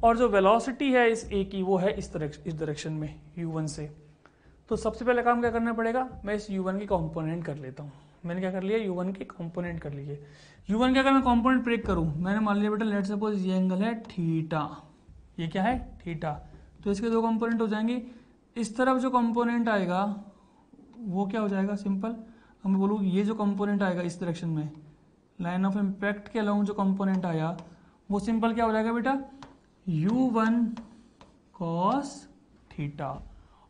[SPEAKER 1] और जो वेलोसिटी है इस ए की वो है इस तरह इस डायरेक्शन में यू वन से तो सबसे पहले काम क्या करना पड़ेगा मैं इस यू वन की कॉम्पोनेंट कर लेता हूँ मैंने क्या कर लिया यू वन की कॉम्पोनेंट कर लिए यू वन के अगर मैं कॉम्पोनेंट ब्रेक करूँ मैंने मान लिया बेटा लेट सपोज ये एंगल है थीटा ये क्या है थीटा तो इसके दो कॉम्पोनेंट हो जाएंगे इस तरफ जो कॉम्पोनेंट आएगा वो क्या हो जाएगा सिंपल हम बोलूँ ये जो कॉम्पोनेंट आएगा इस डायरेक्शन में लाइन ऑफ इम्पैक्ट के अलाउ जो कॉम्पोनेंट आया वो सिंपल क्या हो जाएगा बेटा यू वन कॉस थीटा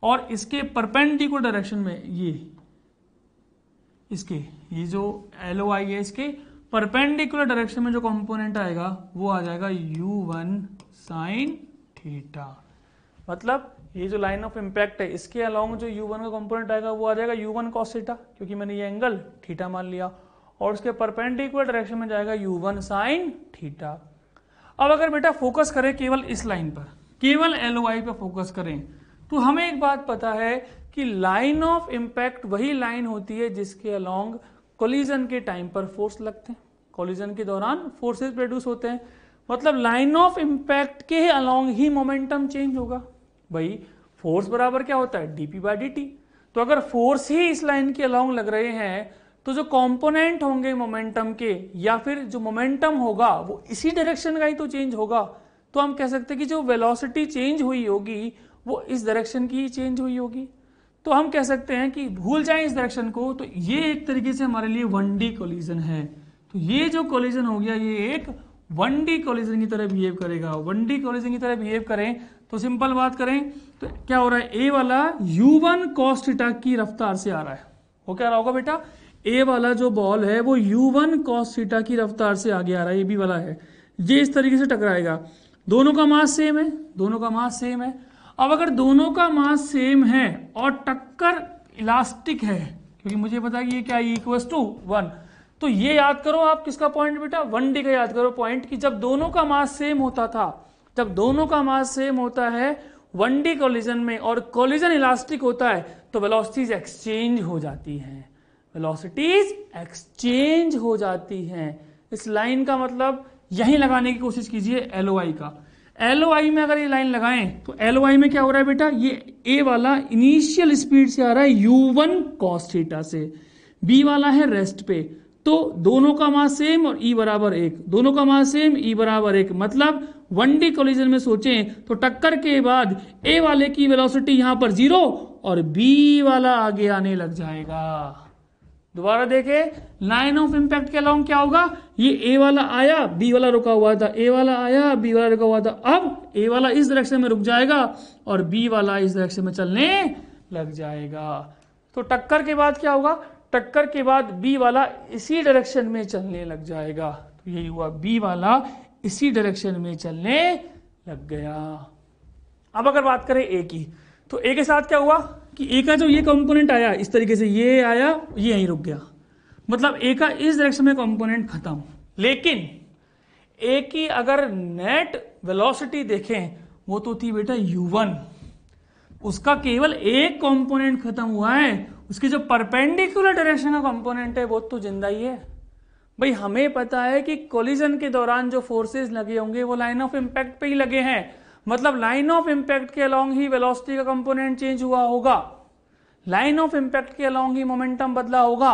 [SPEAKER 1] और इसके परपेंडिकुलर डायरेक्शन में ये इसके ये जो एल ओ आई है इसके परपेंडिकुलर डायरेक्शन में जो कंपोनेंट आएगा वो आ जाएगा u1 वन साइन थीटा मतलब ये जो लाइन ऑफ इंपैक्ट है इसके अलाउंग जो u1 का कंपोनेंट आएगा वो आ जाएगा u1 वन कॉस थीटा क्योंकि मैंने ये एंगल थीटा मान लिया और उसके परपेंडिकुलर डायरेक्शन में जाएगा u1 वन साइन थीटा अब अगर बेटा फोकस करें केवल इस लाइन पर केवल एल आई पर फोकस करें तो हमें एक बात पता है कि लाइन ऑफ इंपैक्ट वही लाइन होती है जिसके अलोंग कोलिजन के टाइम पर फोर्स लगते हैं कोलिजन के दौरान फोर्सेस प्रोड्यूस होते हैं मतलब लाइन ऑफ इम्पैक्ट के अलोंग ही मोमेंटम चेंज होगा भाई फोर्स बराबर क्या होता है डीपी बाय डी तो अगर फोर्स ही इस लाइन के अलोंग लग रहे हैं तो जो कंपोनेंट होंगे मोमेंटम के या फिर जो मोमेंटम होगा वो इसी डायरेक्शन का ही तो चेंज होगा तो हम कह सकते हैं कि जो वेलोसिटी चेंज हुई होगी वो इस डायरेक्शन की ही चेंज हुई होगी तो हम कह सकते हैं कि भूल जाए इस डायरेक्शन को तो ये एक तरीके से हमारे लिए वन डी कोलिजन है तो ये जो कोलिजन हो गया ये एक वन डी कोलिजन की तरह बिहेव करेगा वन डी कोलिजन की तरह बिहेव करें तो सिंपल बात करें तो क्या हो रहा है ए वाला यू वन कॉस्टिटा की रफ्तार से आ रहा है वो क्या रहा होगा बेटा ए वाला जो बॉल है वो यू वन कॉस्टिटा की रफ्तार से आगे आ रहा है ये बी वाला है ये इस तरीके से टकराएगा दोनों का मास सेम है दोनों का मास सेम है अब अगर दोनों का मास सेम है और टक्कर इलास्टिक है क्योंकि मुझे पता कि ये क्या इक्वस टू वन तो ये याद करो आप किसका पॉइंट बेटा वन डी का याद करो पॉइंट कि जब दोनों का मास सेम होता था जब दोनों का मास सेम होता है वन डी कॉलिजन में और कॉलिजन इलास्टिक होता है तो वेलोसिटीज एक्सचेंज हो जाती हैं वेलोसिटीज एक्सचेंज हो जाती हैं इस लाइन का मतलब यहीं लगाने की कोशिश कीजिए एल का एल में अगर ये लाइन लगाएं तो एल में क्या हो रहा है बेटा ये ए वाला इनिशियल स्पीड से आ रहा है यू वन कॉस्टेटा से बी वाला है रेस्ट पे तो दोनों का मास सेम और ई e बराबर एक दोनों का मास सेम ई e बराबर एक मतलब वन डी कोलिजन में सोचें तो टक्कर के बाद ए वाले की वेलोसिटी यहां पर जीरो और बी वाला आगे आने लग जाएगा दोबारा देखे लाइन ऑफ इंपैक्ट के अलाउंग क्या होगा ये ए वाला आया बी वाला रुका हुआ था ए वाला आया बी वाला रुका हुआ था अब ए वाला इस डायरेक्शन में रुक जाएगा और बी वाला इस डायरेक्शन में चलने लग जाएगा तो टक्कर के बाद क्या होगा टक्कर के बाद बी वाला इसी डायरेक्शन में चलने लग जाएगा तो यही हुआ बी वाला इसी डायरेक्शन में चलने लग गया अब अगर बात करें ए की तो ए के साथ क्या हुआ कि ए का जो ये कंपोनेंट आया इस तरीके से ये आया ये यहीं रुक गया मतलब ए का इस डायरेक्शन में कंपोनेंट खत्म लेकिन ए की अगर नेट वेलोसिटी देखें वो तो थी बेटा यू वन उसका केवल एक कंपोनेंट खत्म हुआ है उसकी जो परपेंडिकुलर डायरेक्शन का कंपोनेंट है वो तो जिंदा ही है भाई हमें पता है कि कोलिजन के दौरान जो फोर्सेस लगे होंगे वो लाइन ऑफ इंपैक्ट पे ही लगे हैं मतलब लाइन ऑफ इंपैक्ट के अलॉन्ग ही वेलोसिटी का कंपोनेंट चेंज हुआ होगा लाइन ऑफ इंपैक्ट के अलॉन्ग ही मोमेंटम बदला होगा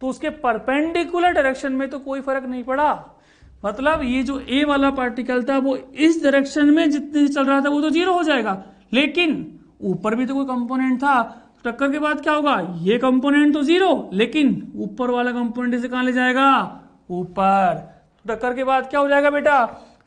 [SPEAKER 1] तो उसके परपेंडिकुलर डायरेक्शन में तो कोई फर्क नहीं पड़ा मतलब ये जो ए वाला पार्टिकल था वो इस डायरेक्शन में जितने चल रहा था वो तो जीरो हो जाएगा लेकिन ऊपर भी तो कोई कंपोनेंट था टक्कर के बाद क्या होगा ये कंपोनेंट तो जीरो लेकिन ऊपर वाला कंपोनेंट इसे कहां ले जाएगा ऊपर तो टक्कर के बाद क्या हो जाएगा बेटा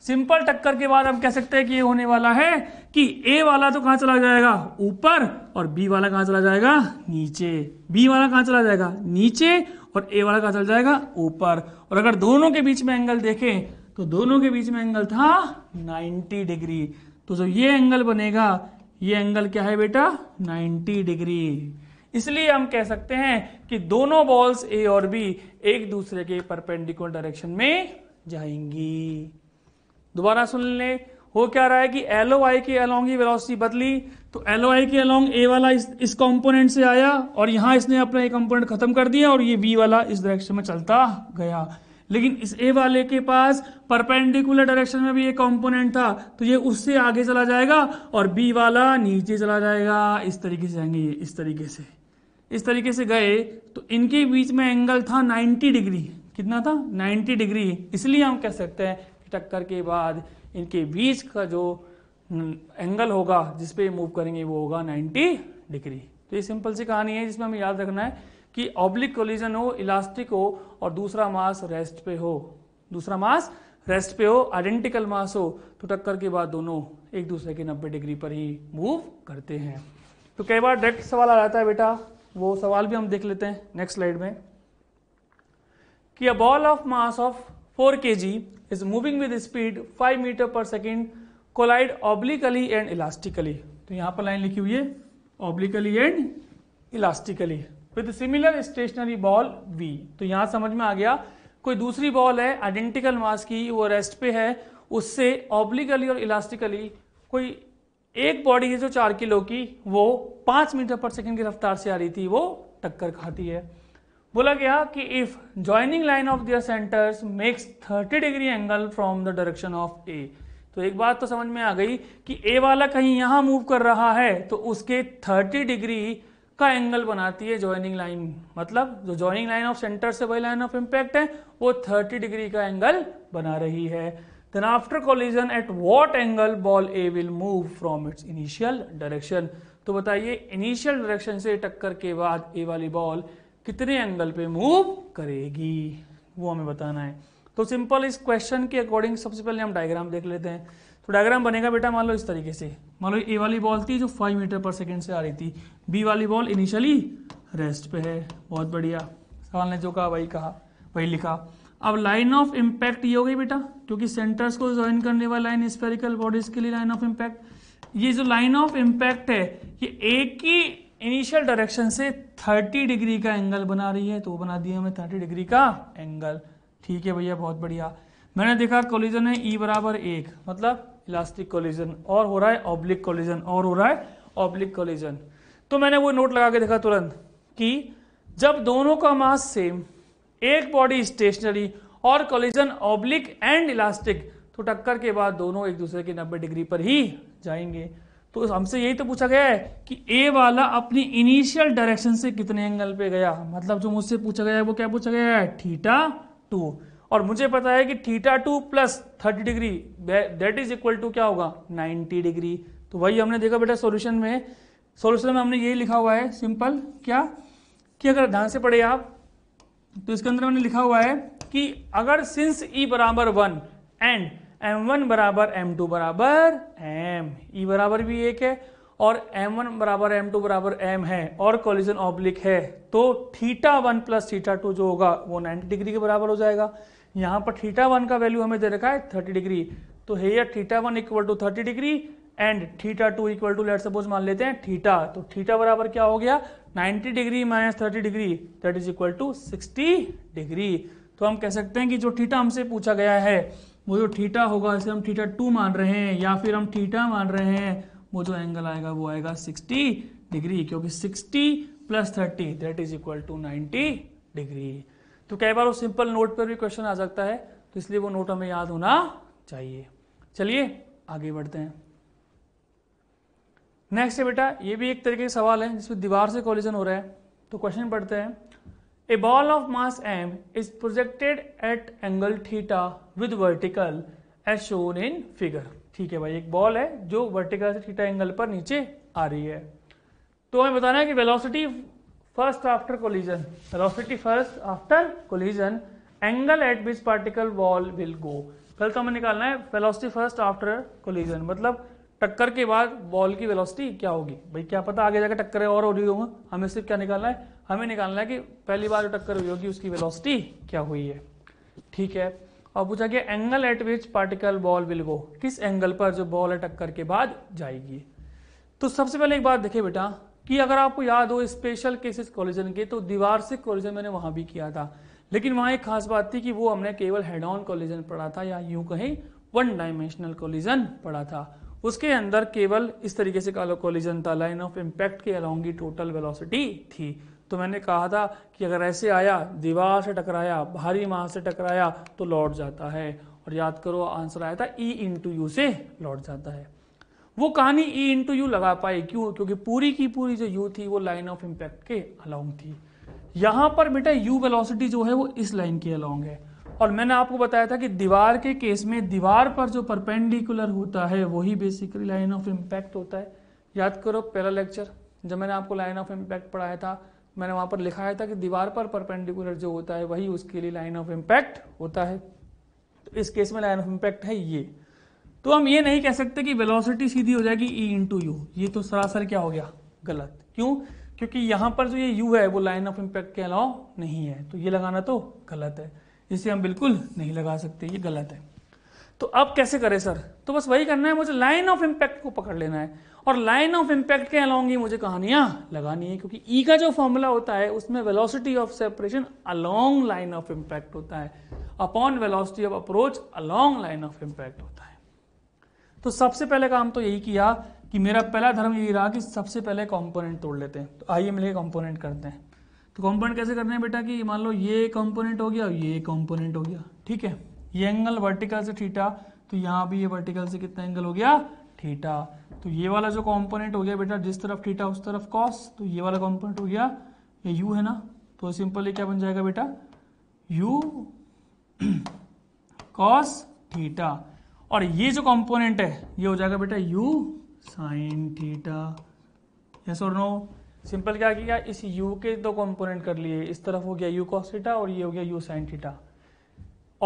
[SPEAKER 1] सिंपल टक्कर के बाद हम कह सकते हैं कि ये होने वाला है कि ए वाला तो कहां चला जाएगा ऊपर और बी वाला कहां चला जाएगा नीचे बी वाला कहां चला जाएगा नीचे और ए वाला कहां चला जाएगा ऊपर और अगर दोनों के बीच में एंगल देखें तो दोनों के बीच में एंगल था 90 डिग्री तो जो ये एंगल बनेगा ये एंगल क्या है बेटा 90 डिग्री इसलिए हम कह सकते हैं कि दोनों बॉल्स ए और बी एक दूसरे के परपेंडिकुलर डायरेक्शन में जाएंगी दोबारा सुन ले हो क्या रहा है कि एल ओ आई के अलोंग ही वेलोसिटी बदली तो एल ओ आई के अलोंग ए वाला इस इस कंपोनेंट से आया और यहां इसने अपना एक कंपोनेंट खत्म कर दिया और ये बी वाला इस डायरेक्शन में चलता गया लेकिन इस ए वाले के पास परपेंडिकुलर डायरेक्शन में भी एक कंपोनेंट था तो ये उससे आगे चला जाएगा और बी वाला नीचे चला जाएगा इस तरीके से जाएंगे ये इस तरीके से इस तरीके से गए तो इनके बीच में एंगल था 90 डिग्री कितना था 90 डिग्री इसलिए हम कह सकते हैं टक्कर के बाद इनके बीच का जो एंगल होगा जिस पे मूव करेंगे वो होगा 90 डिग्री तो ये सिंपल सी कहानी है जिसमें हमें याद रखना है कि ऑब्लिक कोलिजन हो इलास्टिक हो और दूसरा मास रेस्ट पे हो दूसरा मास रेस्ट पे हो आइडेंटिकल मास हो तो टक्कर के बाद दोनों एक दूसरे के 90 डिग्री पर ही मूव करते हैं तो कई बार डायरेक्ट सवाल आ जाता है बेटा वो सवाल भी हम देख लेते हैं नेक्स्ट स्लाइड में कि a ball of mass of 4 KG is moving with speed 5 meter per second collide obliquely and elastically तो यहां पर लाइन लिखी हुई है obliquely and elastically with similar stationary ball V तो यहां समझ में आ गया कोई दूसरी बॉल है आइडेंटिकल मास की वो रेस्ट पे है उससे ऑब्लिकली और इलास्टिकली कोई एक बॉडी है जो चार किलो की वो पांच मीटर पर सेकेंड की रफ्तार से आ रही थी वो टक्कर खाती है बोला गया कि if joining line of their centers makes 30 degree angle from the direction of A तो एक बात तो समझ में आ गई कि ए वाला कहीं यहां मूव कर रहा है तो उसके 30 डिग्री का एंगल बनाती है ज्वाइनिंग लाइन मतलब जो ज्वाइनिंग लाइन ऑफ सेंटर से वही लाइन ऑफ इंपैक्ट है वो 30 डिग्री का एंगल बना रही है then after collision at what angle ball A will move from its initial direction तो बताइए इनिशियल डायरेक्शन से टक्कर के बाद ए वाली बॉल कितने एंगल पे मूव करेगी वो हमें बताना है तो सिंपल इस क्वेश्चन के अकॉर्डिंग सबसे पहले हम डायग्राम देख लेते हैं तो डायग्राम बनेगा बेटा मान लो इस तरीके से मान लो ए वाली बॉल थी जो फाइव मीटर पर सेकेंड से आ रही थी बी वाली बॉल इनिशियली रेस्ट पे है बहुत बढ़िया सवाल ने जो कहा वही कहा वही लिखा अब लाइन ऑफ इम्पैक्ट ये हो गई बेटा क्योंकि सेंटर्स को ज्वाइन करने वाला लाइन स्पेरिकल बॉडीज के लिए लाइन ऑफ इम्पैक्ट ये जो लाइन ऑफ इम्पैक्ट है ये एक ही इनिशियल डायरेक्शन से 30 डिग्री का एंगल बना रही है तो बना दिया हमें 30 डिग्री का एंगल ठीक है भैया बहुत बढ़िया मैंने देखा कोलिजन है ई e बराबर एक मतलब इलास्टिक कोलिजन और हो रहा है ऑब्लिक कोलिजन और हो रहा है ऑब्लिक कोलिजन तो मैंने वो नोट लगा के देखा तुरंत कि जब दोनों का मास सेम एक बॉडी स्टेशनरी और कोलिजन ऑब्लिक एंड इलास्टिक तो टक्कर के बाद दोनों एक दूसरे के 90 डिग्री पर ही जाएंगे तो हमसे यही तो पूछा गया है कि ए वाला अपनी इनिशियल डायरेक्शन से कितने एंगल पे गया मतलब जो मुझसे पूछा गया है वो क्या पूछा गया है थीटा टू और मुझे पता है कि theta two plus thirty degree that is equal to क्या होगा नाइन्टी डिग्री तो वही हमने देखा बेटा सोल्यूशन में सोल्यूशन में हमने यही लिखा हुआ है सिंपल क्या कि अगर ध्यान से पढ़े आप तो इसके अंदर मैंने लिखा हुआ है कि अगर सिंस ई e बराबर वन एंड एम वन बराबर एम टू बराबर एम ई e बराबर भी एक है और एम वन बराबर एम टू बराबर एम है और कॉलिजन ऑब्लिक है तो theta one plus theta two जो होगा वो नाइनटी डिग्री के बराबर हो जाएगा यहां पर थीटा वन का वैल्यू हमें दे रखा है थर्टी डिग्री तो here theta one equal to thirty degree and theta two equal to let suppose मान लेते हैं थीटा तो थीटा बराबर क्या हो गया 90 degree minus thirty degree that is equal to sixty degree तो हम कह सकते हैं कि जो थीटा हमसे पूछा गया है वो जो थीटा होगा इसे हम थीटा टू मान रहे हैं या फिर हम थीटा मान रहे हैं वो जो एंगल आएगा वो आएगा सिक्सटी डिग्री क्योंकि sixty plus thirty that is equal to 90 degree तो कई बार वो सिंपल नोट पर भी क्वेश्चन आ सकता है तो इसलिए वो नोट हमें याद होना चाहिए चलिए आगे बढ़ते हैं नेक्स्ट है बेटा ये भी एक तरीके का सवाल है जिसमें दीवार से कॉलिजन हो रहा है तो क्वेश्चन पढ़ते हैं A ball of mass m is projected at angle theta with vertical as shown in figure. ठीक है भाई एक बॉल है जो वर्टिकल से थीटा एंगल पर नीचे आ रही है तो हमें बताना है कि velocity first after collision velocity first after collision angle at which particle ball will go पहले तो हमें निकालना है वेलोसिटी फर्स्ट आफ्टर कोलिजन मतलब टक्कर के बाद बॉल की वेलोसिटी क्या होगी भाई क्या पता आगे जाकर टक्कर और हो रही होगा हमें सिर्फ क्या निकालना है हमें निकालना है कि पहली बार जो टक्कर हुई होगी उसकी वेलोसिटी क्या हुई है ठीक है और पूछा गया angle at which particle ball will go किस एंगल पर जो बॉल है टक्कर के बाद जाएगी तो सबसे पहले एक बात देखिए बेटा कि अगर आपको याद हो स्पेशल केसेस कॉलिजन के तो दीवार से कॉलिजन मैंने वहां भी किया था लेकिन वहां एक खास बात थी कि वो हमने केवल हेड ऑन कॉलिजन पढ़ा था या यूं कहीं वन डायमेंशनल कॉलिजन पढ़ा था उसके अंदर केवल इस तरीके से कॉलिजन था लाइन ऑफ इम्पैक्ट के अलॉन्ग की टोटल वेलोसिटी थी तो मैंने कहा था कि अगर ऐसे आया दीवार से टकराया भारी माह से टकराया तो लौट जाता है और याद करो आंसर आया था ई इंटू यू से लौट जाता है वो कहानी ई इंटू यू लगा पाई क्यों क्योंकि पूरी की पूरी जो यू थी वो लाइन ऑफ इम्पैक्ट के अलॉन्ग थी यहाँ पर बेटा यू वेलोसिटी जो है वो इस लाइन के अलॉन्ग है और मैंने आपको बताया था कि दीवार के केस में दीवार पर जो परपेंडिकुलर होता है वही बेसिकली लाइन ऑफ इम्पैक्ट होता है याद करो पहला लेक्चर जब मैंने आपको लाइन ऑफ इम्पैक्ट पढ़ाया था मैंने वहाँ पर लिखाया था कि दीवार पर परपेंडिकुलर जो होता है वही उसके लिए लाइन ऑफ इम्पैक्ट होता है तो इस केस में लाइन ऑफ इम्पैक्ट है ये तो हम ये नहीं कह सकते कि वेलोसिटी सीधी हो जाएगी ई इंटू यू ये तो सरासर क्या हो गया गलत क्यों क्योंकि यहाँ पर जो ये यू है वो लाइन ऑफ इम्पैक्ट के अलाव नहीं है तो ये लगाना तो गलत है जिसे हम बिल्कुल नहीं लगा सकते ये गलत है तो अब कैसे करें सर तो बस वही करना है मुझे लाइन ऑफ इम्पैक्ट को पकड़ लेना है और लाइन ऑफ इम्पैक्ट के अलोंग ही मुझे कहानियां लगानी है क्योंकि ई e का जो फॉर्मूला होता है उसमें velocity of separation along line of impact होता है upon velocity of approach along line of impact होता है तो सबसे पहले काम तो यही किया कि मेरा पहला धर्म यही रहा कि सबसे पहले कॉम्पोनेंट तोड़ लेते हैं तो आइए मिलकर कॉम्पोनेंट करते हैं तो कंपोनेंट कैसे करने हैं बेटा कि मान लो ये कंपोनेंट हो गया ये कंपोनेंट हो गया ठीक है ये एंगल वर्टिकल से थीटा तो यहाँ भी ये वर्टिकल से कितना एंगल हो गया थीटा तो ये वाला जो कंपोनेंट हो गया बेटा जिस तरफ थीटा उस तरफ कॉस तो ये वाला कंपोनेंट हो गया ये यू है ना तो सिंपली क्या बन जाएगा बेटा यू कॉस थीटा और ये जो कॉम्पोनेंट है ये हो जाएगा बेटा यू साइन थीटा यस और नो सिंपल क्या किया इस u के दो कंपोनेंट कर लिए इस तरफ हो गया यू cos थीटा और ये हो गया u sin थीटा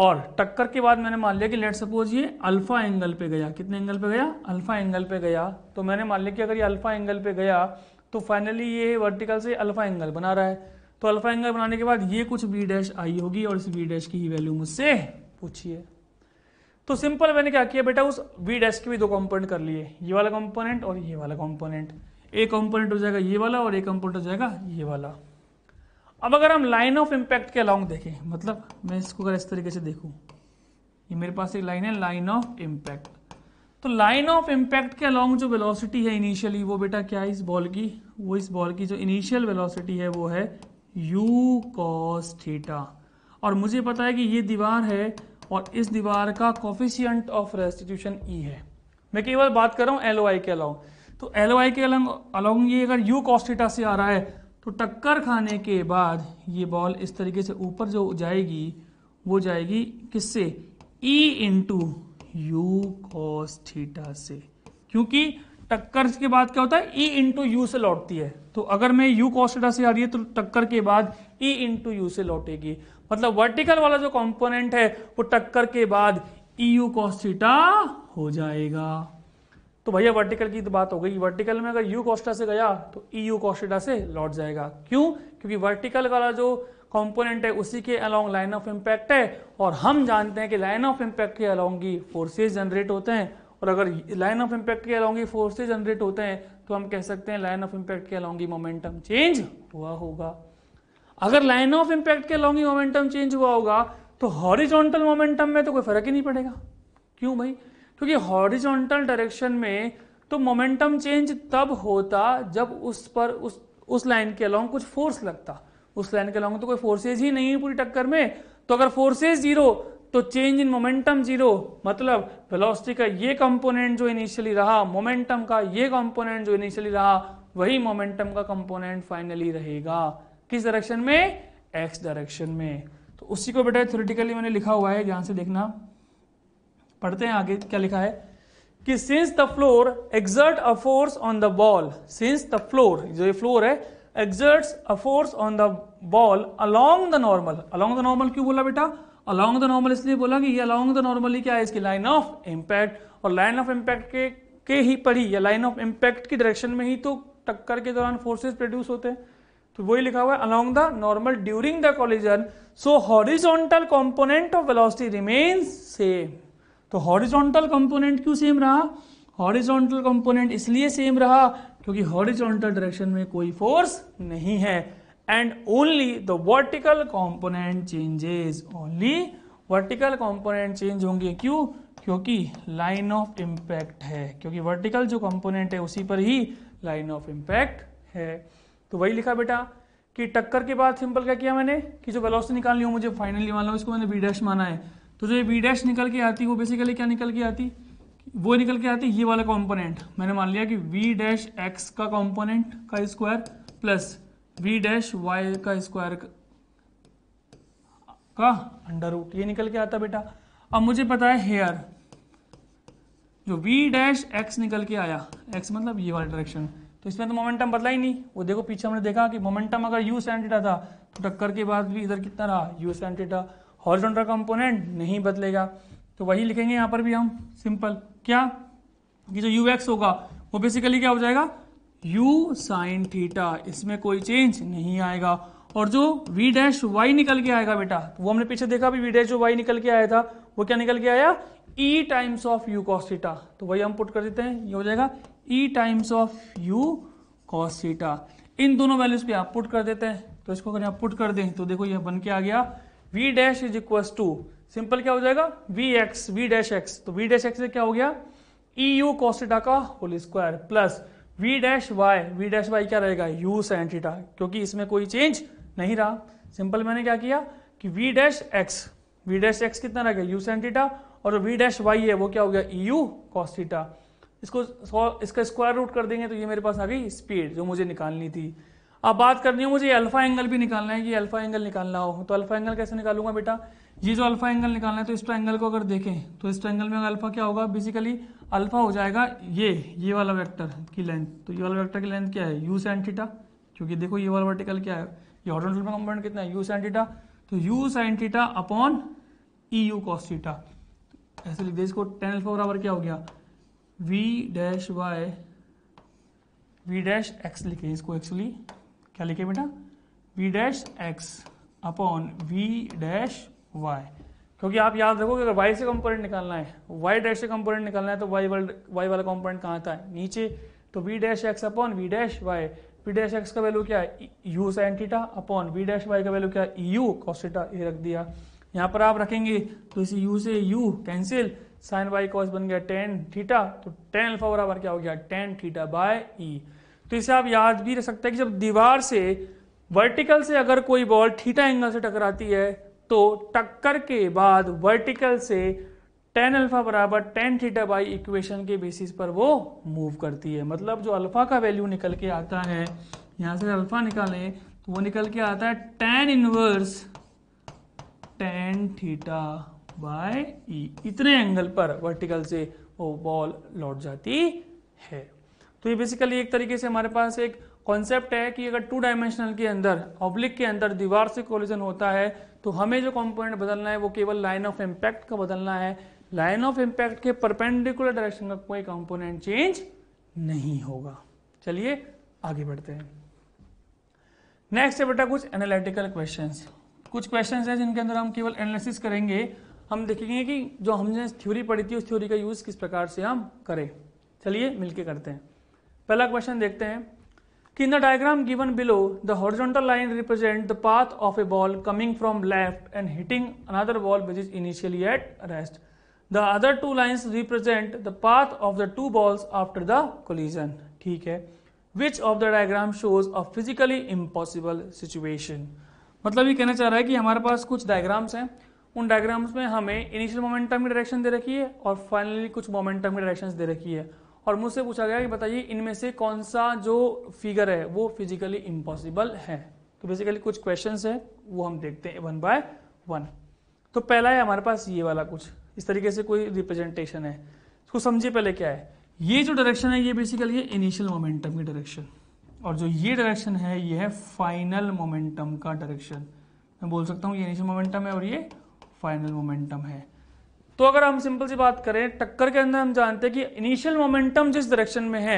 [SPEAKER 1] और टक्कर के बाद मैंने मान लिया कि लेट सपोज ये अल्फा एंगल पे गया कितने एंगल पे गया अल्फा एंगल पे गया तो मैंने मान लिया कि अगर ये अल्फा एंगल पे गया तो फाइनली ये वर्टिकल से अल्फा एंगल बना रहा है तो अल्फा एंगल बनाने के बाद ये कुछ बी डैश आई होगी और इस बी डैश की ही वैल्यू मुझसे पूछिए तो सिंपल मैंने क्या किया बेटा उस बी डैश के भी दो कंपोनेंट कर लिए ये वाला कंपोनेंट और ये वाला कंपोनेंट एक कंपोनेंट हो जाएगा ये वाला और एक कंपोनेंट हो जाएगा ये वाला अब अगर हम लाइन ऑफ इम्पैक्ट के अलॉन्ग देखें मतलब मैं इसको अगर इस तरीके से देखूं ये मेरे पास एक लाइन है लाइन ऑफ इम्पैक्ट तो लाइन ऑफ इम्पैक्ट के अलॉन्ग जो वेलोसिटी है इनिशियली वो बेटा क्या है इस बॉल की वो इस बॉल की जो इनिशियल वेलोसिटी है वो है u cos थीटा और मुझे पता है कि ये दीवार है और इस दीवार का कॉफिशियंट ऑफ रेस्टिट्यूशन ई है मैं केवल बात कर रहा हूँ एल के अलाउंग तो एल वाई के अलग अलॉन्ग ये अगर यू कॉस्टिटा से आ रहा है तो टक्कर खाने के बाद ये बॉल इस तरीके से ऊपर जो जाएगी वो जाएगी किससे ई इंटू यू कॉस से क्योंकि टक्कर के बाद क्या होता है ई इंटू यू से लौटती है तो अगर मैं यू कॉस्टा से आ रही है तो टक्कर के बाद ई इंटू यू से लौटेगी मतलब वर्टिकल वाला जो कॉम्पोनेंट है वो टक्कर के बाद ई यू कॉस्टा हो जाएगा तो भैया वर्टिकल की तो बात हो गई वर्टिकल में अगर यू कॉस्टा से गया तो ई यू कॉस्टा से लौट जाएगा क्यों क्योंकि वर्टिकल वाला जो कॉम्पोनेंट है उसी के अलोंग लाइन ऑफ इम्पैक्ट है और हम जानते हैं कि लाइन ऑफ इम्पैक्ट के अलोंग ही फोर्सेज जनरेट होते हैं और अगर लाइन ऑफ इम्पैक्ट के अलोंग ही फोर्सेज जनरेट होते हैं तो हम कह सकते हैं लाइन ऑफ इम्पैक्ट के अलोंग ही मोमेंटम चेंज हुआ होगा अगर लाइन ऑफ इम्पैक्ट के अलोंग ही मोमेंटम चेंज हुआ होगा तो हॉरिजॉन्टल मोमेंटम में तो कोई फर्क ही नहीं पड़ेगा क्यों भाई क्योंकि हॉरिजॉन्टल डायरेक्शन में तो मोमेंटम चेंज तब होता जब उस पर उस उस लाइन के अलॉन्ग कुछ फोर्स लगता उस लाइन के अलॉन्ग तो कोई फोर्सेज ही नहीं है पूरी टक्कर में तो अगर फोर्सेज जीरो तो चेंज इन मोमेंटम जीरो मतलब वेलोसिटी का ये कंपोनेंट जो इनिशियली रहा मोमेंटम का ये कंपोनेंट जो इनिशियली रहा वही मोमेंटम का कंपोनेंट फाइनली रहेगा किस डायरेक्शन में एक्स डायरेक्शन में तो उसी को बेटा थ्योरेटिकली मैंने लिखा हुआ है ध्यान से देखना पढ़ते हैं आगे क्या लिखा है कि since the floor exert a force on the ball since the floor जो ये फ्लोर है exerts a force on the ball along the normal along the normal क्यों बोला बेटा अलोंग द नॉर्मल इसलिए बोला कि ये अलोंग द नॉर्मली क्या है इसकी लाइन ऑफ इम्पैक्ट और लाइन ऑफ इम्पैक्ट के के ही पढ़ी या लाइन ऑफ इम्पैक्ट की डायरेक्शन में ही तो टक्कर के दौरान फोर्सेस प्रोड्यूस होते हैं तो वही लिखा हुआ है along the normal during the collision so horizontal component of velocity remains same तो हॉरिजॉन्टल कंपोनेंट क्यों सेम रहा हॉरिजॉन्टल कंपोनेंट इसलिए सेम रहा क्योंकि हॉरिजॉन्टल डायरेक्शन में कोई फोर्स नहीं है and only the vertical component changes only vertical component change होंगे क्यों क्योंकि लाइन ऑफ इंपैक्ट है क्योंकि वर्टिकल जो कंपोनेंट है उसी पर ही लाइन ऑफ इंपैक्ट है तो वही लिखा बेटा कि टक्कर के बाद सिंपल क्या किया मैंने कि जो वेलोसिटी ली हो मुझे फाइनली मान लो इसको मैंने बी डैश माना है तो जो बी डैश निकल के आती वो बेसिकली क्या निकल के आती वो निकल के आती ये वाला कॉम्पोनेंट मैंने मान लिया कि वी डैश एक्स का कॉम्पोनेंट का square plus we dash Y का स्क्वायर का अंडर रूट ये निकल के आता बेटा अब मुझे पता है हेयर जो वी डैश एक्स निकल के आया एक्स मतलब ये वाला डायरेक्शन तो इसमें तो मोमेंटम बदला ही नहीं वो देखो पीछे हमने देखा कि मोमेंटम अगर यू सेंटेटा था तो टक्कर के बाद भी इधर कितना रहा यू सेंटेटा हॉरिजॉन्टल कंपोनेंट नहीं बदलेगा तो वही लिखेंगे यहां पर भी हम सिंपल क्या कि जो यू एक्स होगा वो बेसिकली क्या हो जाएगा यू साइन थीटा इसमें कोई चेंज नहीं आएगा और जो वी डैश वाई निकल के आएगा बेटा तो वो हमने पीछे देखा भी वी डैश जो वाई निकल के आया था वो क्या निकल के आया E times of you cos theta तो वही हम पुट कर देते हैं ये हो जाएगा e times of you cos theta इन दोनों वैल्यूज पे आप पुट कर देते हैं तो इसको अगर आप पुट कर दें तो देखो यह बन के आ गया v dash is equal to simple क्या हो जाएगा v x v dash x तो वी डैश एक्स क्या हो गया ई यू कॉस्टिटा का whole square plus we dash y v dash y क्या रहेगा यू सेंटीटा क्योंकि इसमें कोई चेंज नहीं रहा सिंपल मैंने क्या किया कि we dash x v dash x कितना रह गया यू सेंटीटा और जो वी डैश वाई है वो क्या हो गया ई यू कॉस्टिटा इसको इसका स्क्वायर रूट कर देंगे तो ये मेरे पास आ गई स्पीड जो मुझे निकालनी थी अब बात करनी है मुझे अल्फा एंगल भी निकालना है कि अल्फा एंगल निकालना हो तो अल्फा एंगल कैसे निकालूंगा बेटा ये जो अल्फा एंगल निकालना है तो इस ट्रायंगल को अगर देखें तो इस ट्रायंगल में अल्फा क्या होगा बेसिकली अल्फा हो जाएगा ये ये वाला वेक्टर की लेंथ तो ये वाला वेक्टर की लेंथ क्या है यू सैन थीटा क्योंकि देखो ये वाला वर्टिकल क्या है ये हॉर्डोनटल में कंपोनेंट कितना है यू सैन थीटा तो u sine theta upon e u cos theta ऐसे लिख देखो टेन अल्फा बराबर क्या हो गया v dash y v dash x लिखे इसको एक्चुअली क्या लिखे बेटा v dash x upon v dash y क्योंकि आप याद रखोगे अगर वाई से कंपोनेंट निकालना है वाई डैश से कंपोनेंट निकालना है तो वाई वाला वाई वाला कंपोनेंट कहाँ आता है नीचे तो v dash x upon v dash y v dash x का वैल्यू क्या है u sine theta upon v dash Y का वैल्यू क्या है यू थीटा ये रख दिया यहाँ पर आप रखेंगे तो इसे यू से u cancel sine y cos बन गया टेन थीटा तो टेन अल्फा बराबर क्या हो गया tan theta by e e. तो इसे आप याद भी रख सकते हैं कि जब दीवार से वर्टिकल से अगर कोई बॉल थीटा एंगल से टकराती है तो टक्कर के बाद वर्टिकल से टेन अल्फा बराबर टेन थीटा बाई इक्वेशन के बेसिस पर वो मूव करती है मतलब जो अल्फा का वैल्यू निकल के आता है यहां से अल्फा निकालें तो वो निकल के आता है tan inverse tan theta by e इतने एंगल पर वर्टिकल से वो बॉल लौट जाती है तो ये बेसिकली एक तरीके से हमारे पास एक कॉन्सेप्ट है कि अगर टू डायमेंशनल के अंदर ऑब्लिक के अंदर दीवार से कोलिजन होता है तो हमें जो कंपोनेंट बदलना है वो केवल लाइन ऑफ इम्पैक्ट का बदलना है लाइन ऑफ इम्पैक्ट के परपेंडिकुलर डायरेक्शन का कोई कंपोनेंट चेंज नहीं होगा चलिए आगे बढ़ते हैं नेक्स्ट है बेटा कुछ एनालिटिकल क्वेश्चन कुछ क्वेश्चन है जिनके अंदर हम केवल एनालिसिस करेंगे हम देखेंगे कि जो हमने थ्योरी पढ़ी थी उस थ्योरी का यूज़ किस प्रकार से हम करें चलिए मिलके करते हैं पहला क्वेश्चन देखते हैं कि in the diagram given below the horizontal line represent the path of a ball coming from left and hitting another ball which is initially at rest the other two lines represent the path of the two balls after the collision ठीक है which of the diagram shows a physically impossible situation मतलब ये कहना चाह रहा है कि हमारे पास कुछ डायग्राम्स हैं उन डायग्राम्स में हमें इनिशियल मोमेंटम की डायरेक्शन दे रखी है और फाइनली कुछ मोमेंटम की डायरेक्शन दे रखी है और मुझसे पूछा गया कि बताइए इनमें से कौन सा जो फिगर है वो फिजिकली इम्पॉसिबल है तो बेसिकली कुछ क्वेश्चन है वो हम देखते हैं वन बाय वन तो पहला है हमारे पास ये वाला कुछ इस तरीके से कोई रिप्रेजेंटेशन है इसको समझिए पहले क्या है ये जो डायरेक्शन है ये बेसिकली है इनिशियल मोमेंटम की डायरेक्शन और जो ये डायरेक्शन है ये है फाइनल मोमेंटम का डायरेक्शन मैं बोल सकता हूँ ये इनिशियल मोमेंटम है और ये फाइनल मोमेंटम है तो अगर हम सिंपल सी बात करें टक्कर के अंदर हम जानते हैं कि इनिशियल मोमेंटम जिस डायरेक्शन में है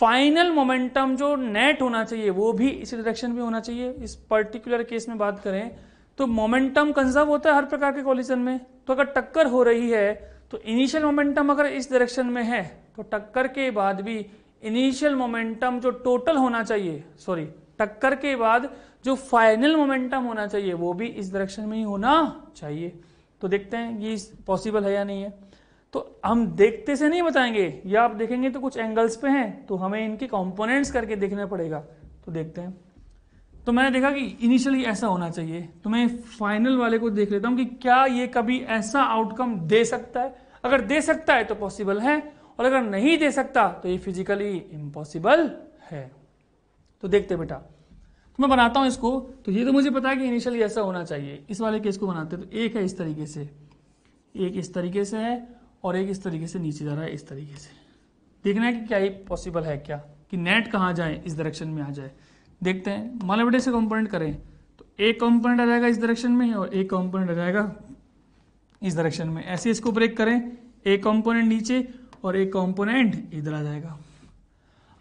[SPEAKER 1] फाइनल मोमेंटम जो नेट होना चाहिए वो भी इसी डायरेक्शन में होना चाहिए इस पर्टिकुलर केस में बात करें तो मोमेंटम कंजर्व होता है हर प्रकार के कॉलिजन में तो अगर टक्कर हो रही है तो इनिशियल मोमेंटम अगर इस डायरेक्शन में है तो टक्कर के बाद भी इनिशियल मोमेंटम जो टोटल होना चाहिए सॉरी टक्कर के बाद जो फाइनल मोमेंटम होना चाहिए वो भी इस डायरेक्शन में ही होना चाहिए तो देखते हैं ये पॉसिबल है या नहीं है तो हम देखते से नहीं बताएंगे या आप देखेंगे तो कुछ एंगल्स पे हैं तो हमें इनके कंपोनेंट्स करके देखना पड़ेगा तो देखते हैं तो मैंने देखा कि इनिशियली ऐसा होना चाहिए तो मैं फाइनल वाले को देख लेता हूं कि क्या ये कभी ऐसा आउटकम दे सकता है अगर दे सकता है तो पॉसिबल है और अगर नहीं दे सकता तो ये फिजिकली इम्पॉसिबल है तो देखते बेटा तो मैं बनाता हूँ इसको तो ये तो मुझे पता है कि इनिशियली ऐसा होना चाहिए इस वाले केस को बनाते हैं तो एक है इस तरीके से एक इस तरीके से है और एक इस तरीके से नीचे जा रहा है इस तरीके से देखना है कि क्या ये पॉसिबल है क्या कि नेट कहाँ जाए इस डायरेक्शन में आ जाए देखते हैं मान लो से कंपोनेंट करें तो एक कंपोनेंट आ जाएगा इस डायरेक्शन में और एक कंपोनेंट आ जाएगा इस डायरेक्शन में ऐसे इसको ब्रेक करें एक कंपोनेंट नीचे और एक कंपोनेंट इधर आ जाएगा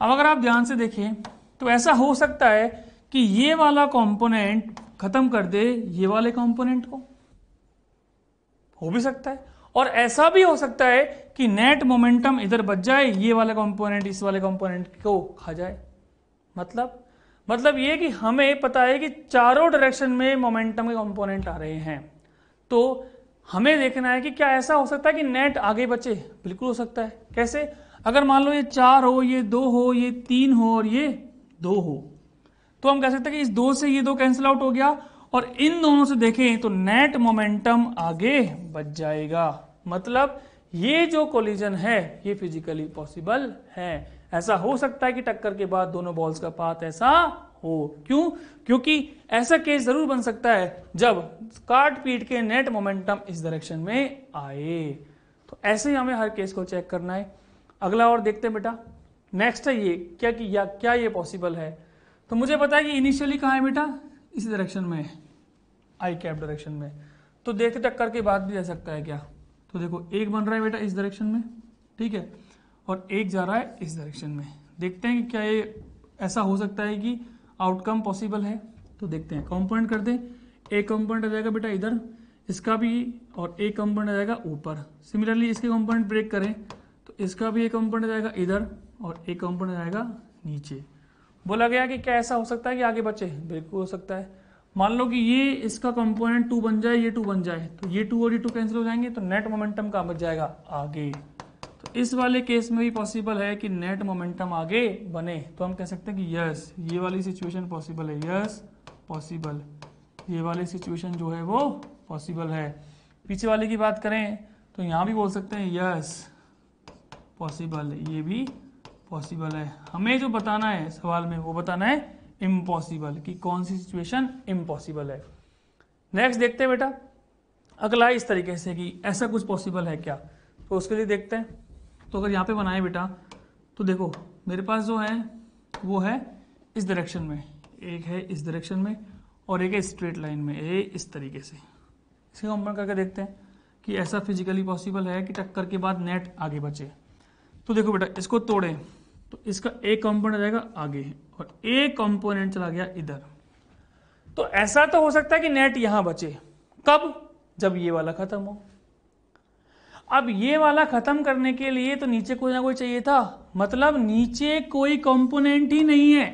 [SPEAKER 1] अब अगर आप ध्यान से देखें तो ऐसा हो सकता है कि ये वाला कंपोनेंट खत्म कर दे ये वाले कंपोनेंट को हो भी सकता है और ऐसा भी हो सकता है कि नेट मोमेंटम इधर बच जाए ये वाला कंपोनेंट इस वाले कंपोनेंट को खा जाए मतलब मतलब ये कि हमें पता है कि चारों डायरेक्शन में मोमेंटम के कंपोनेंट आ रहे हैं तो हमें देखना है कि क्या ऐसा हो सकता है कि नेट आगे बचे बिल्कुल हो सकता है कैसे अगर मान लो ये चार हो ये दो हो ये तीन हो और ये दो हो तो हम कह सकते हैं कि इस दो से ये दो कैंसिल आउट हो गया और इन दोनों से देखें तो नेट मोमेंटम आगे बच जाएगा मतलब ये जो कोलिजन है ये फिजिकली पॉसिबल है ऐसा हो सकता है कि टक्कर के बाद दोनों बॉल्स का पात ऐसा हो क्यों क्योंकि ऐसा केस जरूर बन सकता है जब काट पीट के नेट मोमेंटम इस डायरेक्शन में आए तो ऐसे ही हमें हर केस को चेक करना है अगला और देखते हैं बेटा नेक्स्ट है ये क्या कि या क्या ये पॉसिबल है तो मुझे पता है कि इनिशियली कहाँ है बेटा इस डायरेक्शन में है आई कैप डायरेक्शन में तो देख टक्कर के बाद भी जा सकता है क्या तो देखो एक बन रहा है बेटा इस डायरेक्शन में ठीक है और एक जा रहा है इस डायरेक्शन में देखते हैं कि क्या ये ऐसा हो सकता है कि आउटकम पॉसिबल है तो देखते हैं कॉम्पोनेंट कर एक कॉम्पोनेंट आ जाएगा बेटा इधर इसका भी और एक कंपोनेंट आ जाएगा ऊपर सिमिलरली इसके कंपोनेंट ब्रेक करें तो इसका भी एक कंपोनेंट आ जाएगा इधर और एक कंपोनेंट आ जाएगा नीचे बोला गया कि क्या ऐसा हो सकता है कि आगे बचे बिल्कुल हो सकता है मान लो कि ये इसका कंपोनेंट टू बन जाए ये टू बन जाए तो ये टू और ये टू कैंसिल हो जाएंगे तो नेट मोमेंटम कहाँ बच जाएगा आगे तो इस वाले केस में भी पॉसिबल है कि नेट मोमेंटम आगे बने तो हम कह सकते हैं कि यस ये वाली सिचुएशन पॉसिबल है यस पॉसिबल ये वाली सिचुएशन जो है वो पॉसिबल है पीछे वाले की बात करें तो यहाँ भी बोल सकते हैं यस पॉसिबल ये भी पॉसिबल है हमें जो बताना है सवाल में वो बताना है इम्पॉसिबल कि कौन सी सिचुएशन इम्पॉसिबल है नेक्स्ट देखते हैं बेटा अगला इस तरीके से कि ऐसा कुछ पॉसिबल है क्या तो उसके लिए देखते हैं तो अगर यहाँ पे बनाए बेटा तो देखो मेरे पास जो है वो है इस डायरेक्शन में एक है इस डायरेक्शन में और एक है स्ट्रेट लाइन में ए इस तरीके से इसे कंपेयर करके देखते हैं कि ऐसा फिजिकली पॉसिबल है कि टक्कर के बाद नेट आगे बचे तो देखो बेटा इसको तोड़े तो इसका एक कंपोनेंट रहेगा आगे और एक कंपोनेंट चला गया इधर तो ऐसा तो हो सकता है कि नेट यहां बचे कब जब ये वाला खत्म हो अब ये वाला खत्म करने के लिए तो नीचे कोई ना कोई चाहिए था मतलब नीचे कोई कंपोनेंट ही नहीं है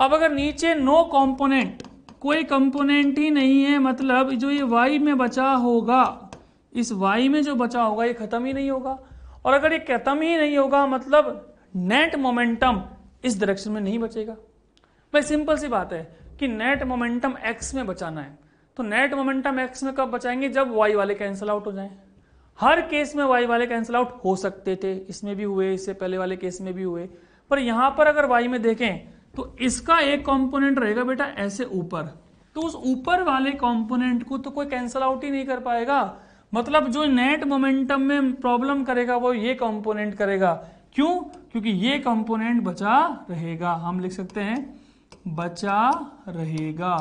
[SPEAKER 1] अब अगर नीचे नो कंपोनेंट कोई कंपोनेंट ही नहीं है मतलब जो ये वाई में बचा होगा इस वाई में जो बचा होगा ये खत्म ही नहीं होगा और अगर ये खत्म ही नहीं होगा मतलब नेट मोमेंटम इस डायरेक्शन में नहीं बचेगा भाई सिंपल सी बात है कि नेट मोमेंटम एक्स में बचाना है तो नेट मोमेंटम एक्स में कब बचाएंगे जब वाई वाले कैंसिल आउट हो जाए हर केस में वाई वाले कैंसिल आउट हो सकते थे इसमें भी हुए इससे पहले वाले केस में भी हुए पर यहां पर अगर वाई में देखें तो इसका एक कॉम्पोनेंट रहेगा बेटा ऐसे ऊपर तो उस ऊपर वाले कॉम्पोनेंट को तो कोई कैंसिल आउट ही नहीं कर पाएगा मतलब जो नेट मोमेंटम में प्रॉब्लम करेगा वो ये कंपोनेंट करेगा क्यों क्योंकि ये कंपोनेंट बचा रहेगा हम लिख सकते हैं बचा रहेगा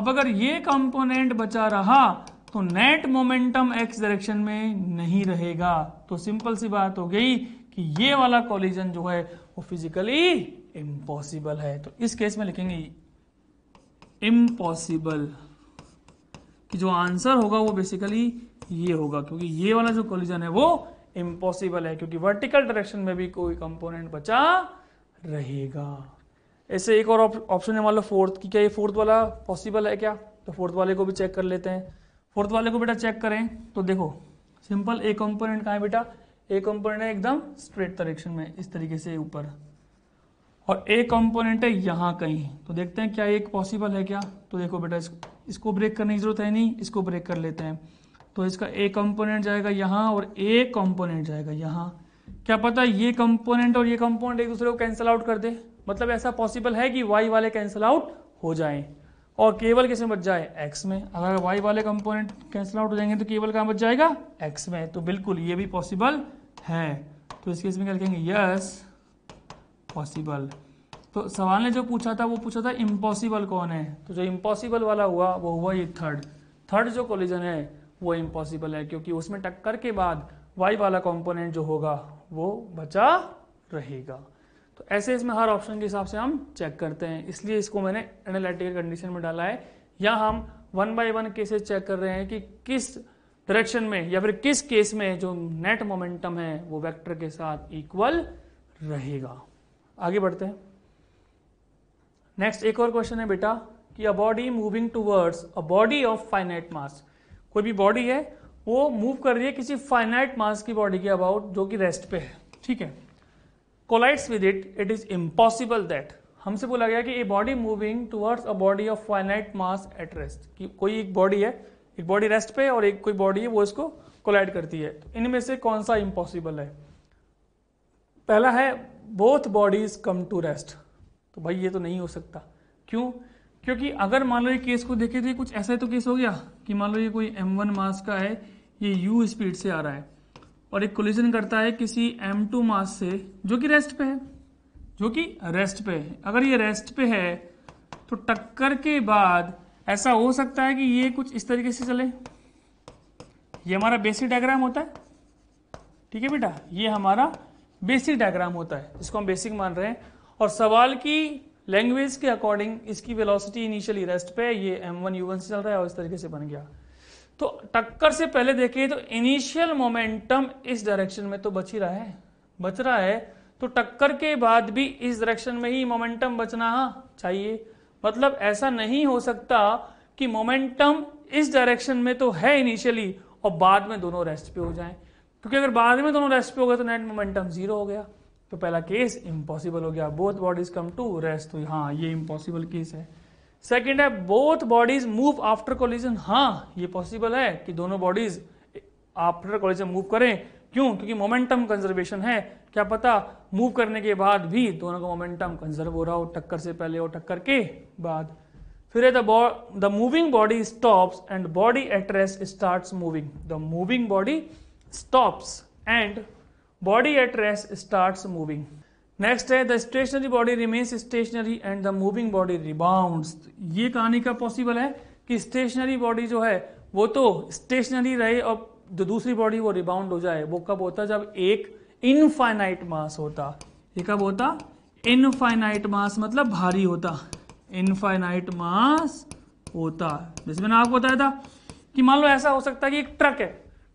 [SPEAKER 1] अब अगर ये कंपोनेंट बचा रहा तो नेट मोमेंटम एक्स डायरेक्शन में नहीं रहेगा तो सिंपल सी बात हो गई कि ये वाला कॉलिजन जो है वो फिजिकली इम्पॉसिबल है तो इस केस में लिखेंगे इम्पॉसिबल कि जो आंसर होगा वो बेसिकली ये होगा क्योंकि ये वाला जो कोलिजन है वो इम्पॉसिबल है क्योंकि वर्टिकल डायरेक्शन में भी कोई कंपोनेंट बचा रहेगा ऐसे एक और ऑप्शन है मान लो फोर्थ की क्या ये फोर्थ वाला पॉसिबल है क्या तो फोर्थ वाले को भी चेक कर लेते हैं फोर्थ वाले को बेटा चेक करें तो देखो सिंपल ए कंपोनेंट कहा है बेटा ए कंपोनेंट है एकदम स्ट्रेट डायरेक्शन में इस तरीके से ऊपर और ए कंपोनेंट है यहाँ कहीं तो देखते हैं क्या एक पॉसिबल है क्या तो देखो बेटा इसको, इसको ब्रेक करने की जरूरत है नहीं इसको ब्रेक कर लेते हैं तो इसका ए कंपोनेंट जाएगा यहाँ और ए कंपोनेंट जाएगा यहाँ क्या पता ये कंपोनेंट और ये कंपोनेंट एक दूसरे को कैंसिल आउट कर दे मतलब ऐसा पॉसिबल है कि वाई वाले कैंसिल आउट हो जाए और केवल किसमें बच जाए एक्स में अगर वाई वाले कंपोनेंट कैंसिल आउट हो जाएंगे तो केवल कहाँ बच जाएगा एक्स में तो बिल्कुल ये भी पॉसिबल है तो इसके इसमें क्या लिखेंगे यस पॉसिबल तो सवाल ने जो पूछा था वो पूछा था इम्पॉसिबल कौन है तो जो इम्पॉसिबल वाला हुआ वो हुआ ये थर्ड थर्ड जो कोलिजन है वो इम्पॉसिबल है क्योंकि उसमें टक्कर के बाद वाई वाला कॉम्पोनेंट जो होगा वो बचा रहेगा तो ऐसे इसमें हर ऑप्शन के हिसाब से हम चेक करते हैं इसलिए इसको मैंने एनालिटिकल कंडीशन में डाला है या हम one by one cases check कर रहे हैं कि किस डायरेक्शन में या फिर किस केस में जो नेट मोमेंटम है वो वेक्टर के साथ इक्वल रहेगा आगे बढ़ते हैं नेक्स्ट एक और क्वेश्चन है बेटा कि a body moving towards a body of finite mass कोई भी बॉडी है वो मूव कर रही है किसी फाइनाइट मास की बॉडी के अबाउट जो कि रेस्ट पे है ठीक है collides with it it is impossible that हमसे बोला गया कि a body moving towards a body of finite mass at rest कि कोई एक बॉडी है एक बॉडी रेस्ट पे और एक कोई बॉडी है वो इसको कोलाइड करती है तो इनमें से कौन सा इम्पॉसिबल है पहला है both bodies come to rest तो भाई ये तो नहीं हो सकता क्यों क्योंकि अगर मान लो ये केस को देखे तो कुछ ऐसा तो केस हो गया कि मान लो ये कोई एम वन मास का है ये यू स्पीड से आ रहा है और एक कोलिजन करता है किसी एम टू मास से जो कि रेस्ट पे है जो कि रेस्ट पे है अगर ये रेस्ट पे है तो टक्कर के बाद ऐसा हो सकता है कि ये कुछ इस तरीके से चले ये हमारा बेसिक डायग्राम होता है ठीक है बेटा ये हमारा बेसिक डायग्राम होता है जिसको हम बेसिक मान रहे हैं और सवाल की लैंग्वेज के अकॉर्डिंग इसकी वेलोसिटी इनिशियली रेस्ट पे ये एम वन यू वन से चल रहा है और इस तरीके से बन गया तो टक्कर से पहले देखिए तो इनिशियल मोमेंटम इस डायरेक्शन में तो बच ही रहा है बच रहा है तो टक्कर के बाद भी इस डायरेक्शन में ही मोमेंटम बचना हाँ, चाहिए मतलब ऐसा नहीं हो सकता कि मोमेंटम इस डायरेक्शन में तो है इनिशियली और बाद में दोनों रेस्ट पे हो जाएं क्योंकि अगर बाद में दोनों रेस्ट पे हो गए तो नेट मोमेंटम जीरो हो गया तो पहला केस इम्पॉसिबल हो गया both bodies come to rest हुई हाँ ये इम्पॉसिबल केस है सेकेंड है both bodies move after collision हाँ ये पॉसिबल है कि दोनों बॉडीज आफ्टर कोलिजन मूव करें क्यों क्योंकि मोमेंटम कंजर्वेशन है क्या पता मूव करने के बाद भी दोनों का मोमेंटम कंजर्व हो रहा हो टक्कर से पहले और टक्कर के बाद फिर the the moving body stops and body at rest start moving the moving body stops and body at rest starts moving next है the stationary body remains stationary and the moving body rebounds ये कहानी का possible है कि stationery body जो है वो तो स्टेशनरी रहे और जो दूसरी बॉडी वो रिबाउंड हो जाए वो कब होता जब एक इनफाइनाइट मास होता ये कब होता इनफाइनाइट मास मतलब भारी होता इनफाइनाइट मास होता जैसे मैंने आपको बताया था कि मान लो ऐसा हो सकता है कि एक ट्रक है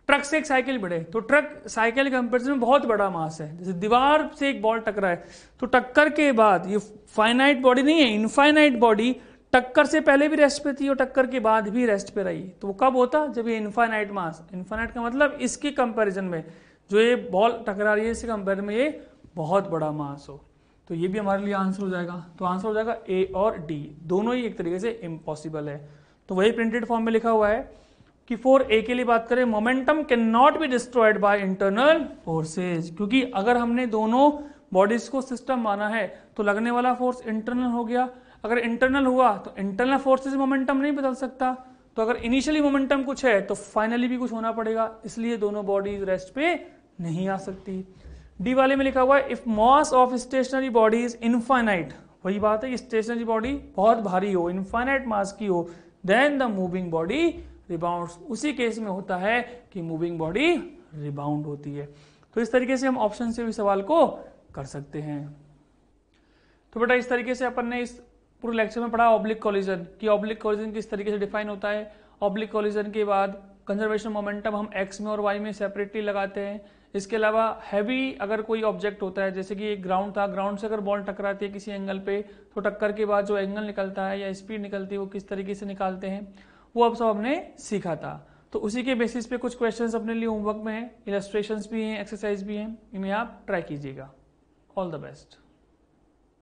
[SPEAKER 1] ट्रक से एक साइकिल बड़े तो ट्रक साइकिल के कंपेरिजन में बहुत बड़ा मास है जैसे दीवार से एक बॉल टकरा है तो टक्कर के बाद ये फाइनाइट बॉडी नहीं है इनफाइनाइट बॉडी टक्कर से पहले भी रेस्ट पे थी और टक्कर के बाद भी रेस्ट पे रही तो वो कब होता जब ये इन्फाइनाइट मास इन्फाइनाइट का मतलब इसके कंपेरिजन में जो ये बॉल टकरा रही है इसके कंपेरिजन में ये बहुत बड़ा मास हो तो ये भी हमारे लिए आंसर हो जाएगा तो आंसर हो जाएगा ए और डी दोनों ही एक तरीके से इम्पॉसिबल है तो वही प्रिंटेड फॉर्म में लिखा हुआ है कि फोर ए के लिए बात करें momentum can not be destroyed by internal forces क्योंकि अगर हमने दोनों बॉडीज को सिस्टम माना है तो लगने वाला फोर्स इंटरनल हो गया अगर इंटरनल हुआ तो इंटरनल फोर्सेज मोमेंटम नहीं बदल सकता तो अगर इनिशियली मोमेंटम कुछ है तो फाइनली भी कुछ होना पड़ेगा इसलिए दोनों बॉडीज रेस्ट पे नहीं आ सकती डी वाले में लिखा हुआ है if mass of stationary body is infinite वही बात है स्टेशनरी बॉडी बहुत भारी हो इनफाइनाइट मास की हो then the moving body rebound उसी केस में होता है कि मूविंग बॉडी रिबाउंड होती है तो इस तरीके से हम ऑप्शन से भी सवाल को कर सकते हैं तो बेटा इस तरीके से अपन ने इस पूरे लेक्चर में पढ़ा ऑब्लिक कॉलिजन कि ऑब्लिक कॉलिजन किस तरीके से डिफाइन होता है ऑब्लिक कॉलिजन के बाद कंजर्वेशन मोमेंटम हम एक्स में और वाई में सेपरेटली लगाते हैं इसके अलावा हैवी अगर कोई ऑब्जेक्ट होता है जैसे कि एक ग्राउंड था ग्राउंड से अगर बॉल टकराती है किसी एंगल पे तो टक्कर के बाद जो एंगल निकलता है या स्पीड निकलती है वो किस तरीके से निकालते हैं वो अब सब हमने सीखा था तो उसी के बेसिस पे कुछ क्वेश्चंस अपने लिए होमवर्क में हैं इलस्ट्रेशंस भी हैं एक्सरसाइज भी हैं इन्हें आप ट्राई कीजिएगा ऑल द बेस्ट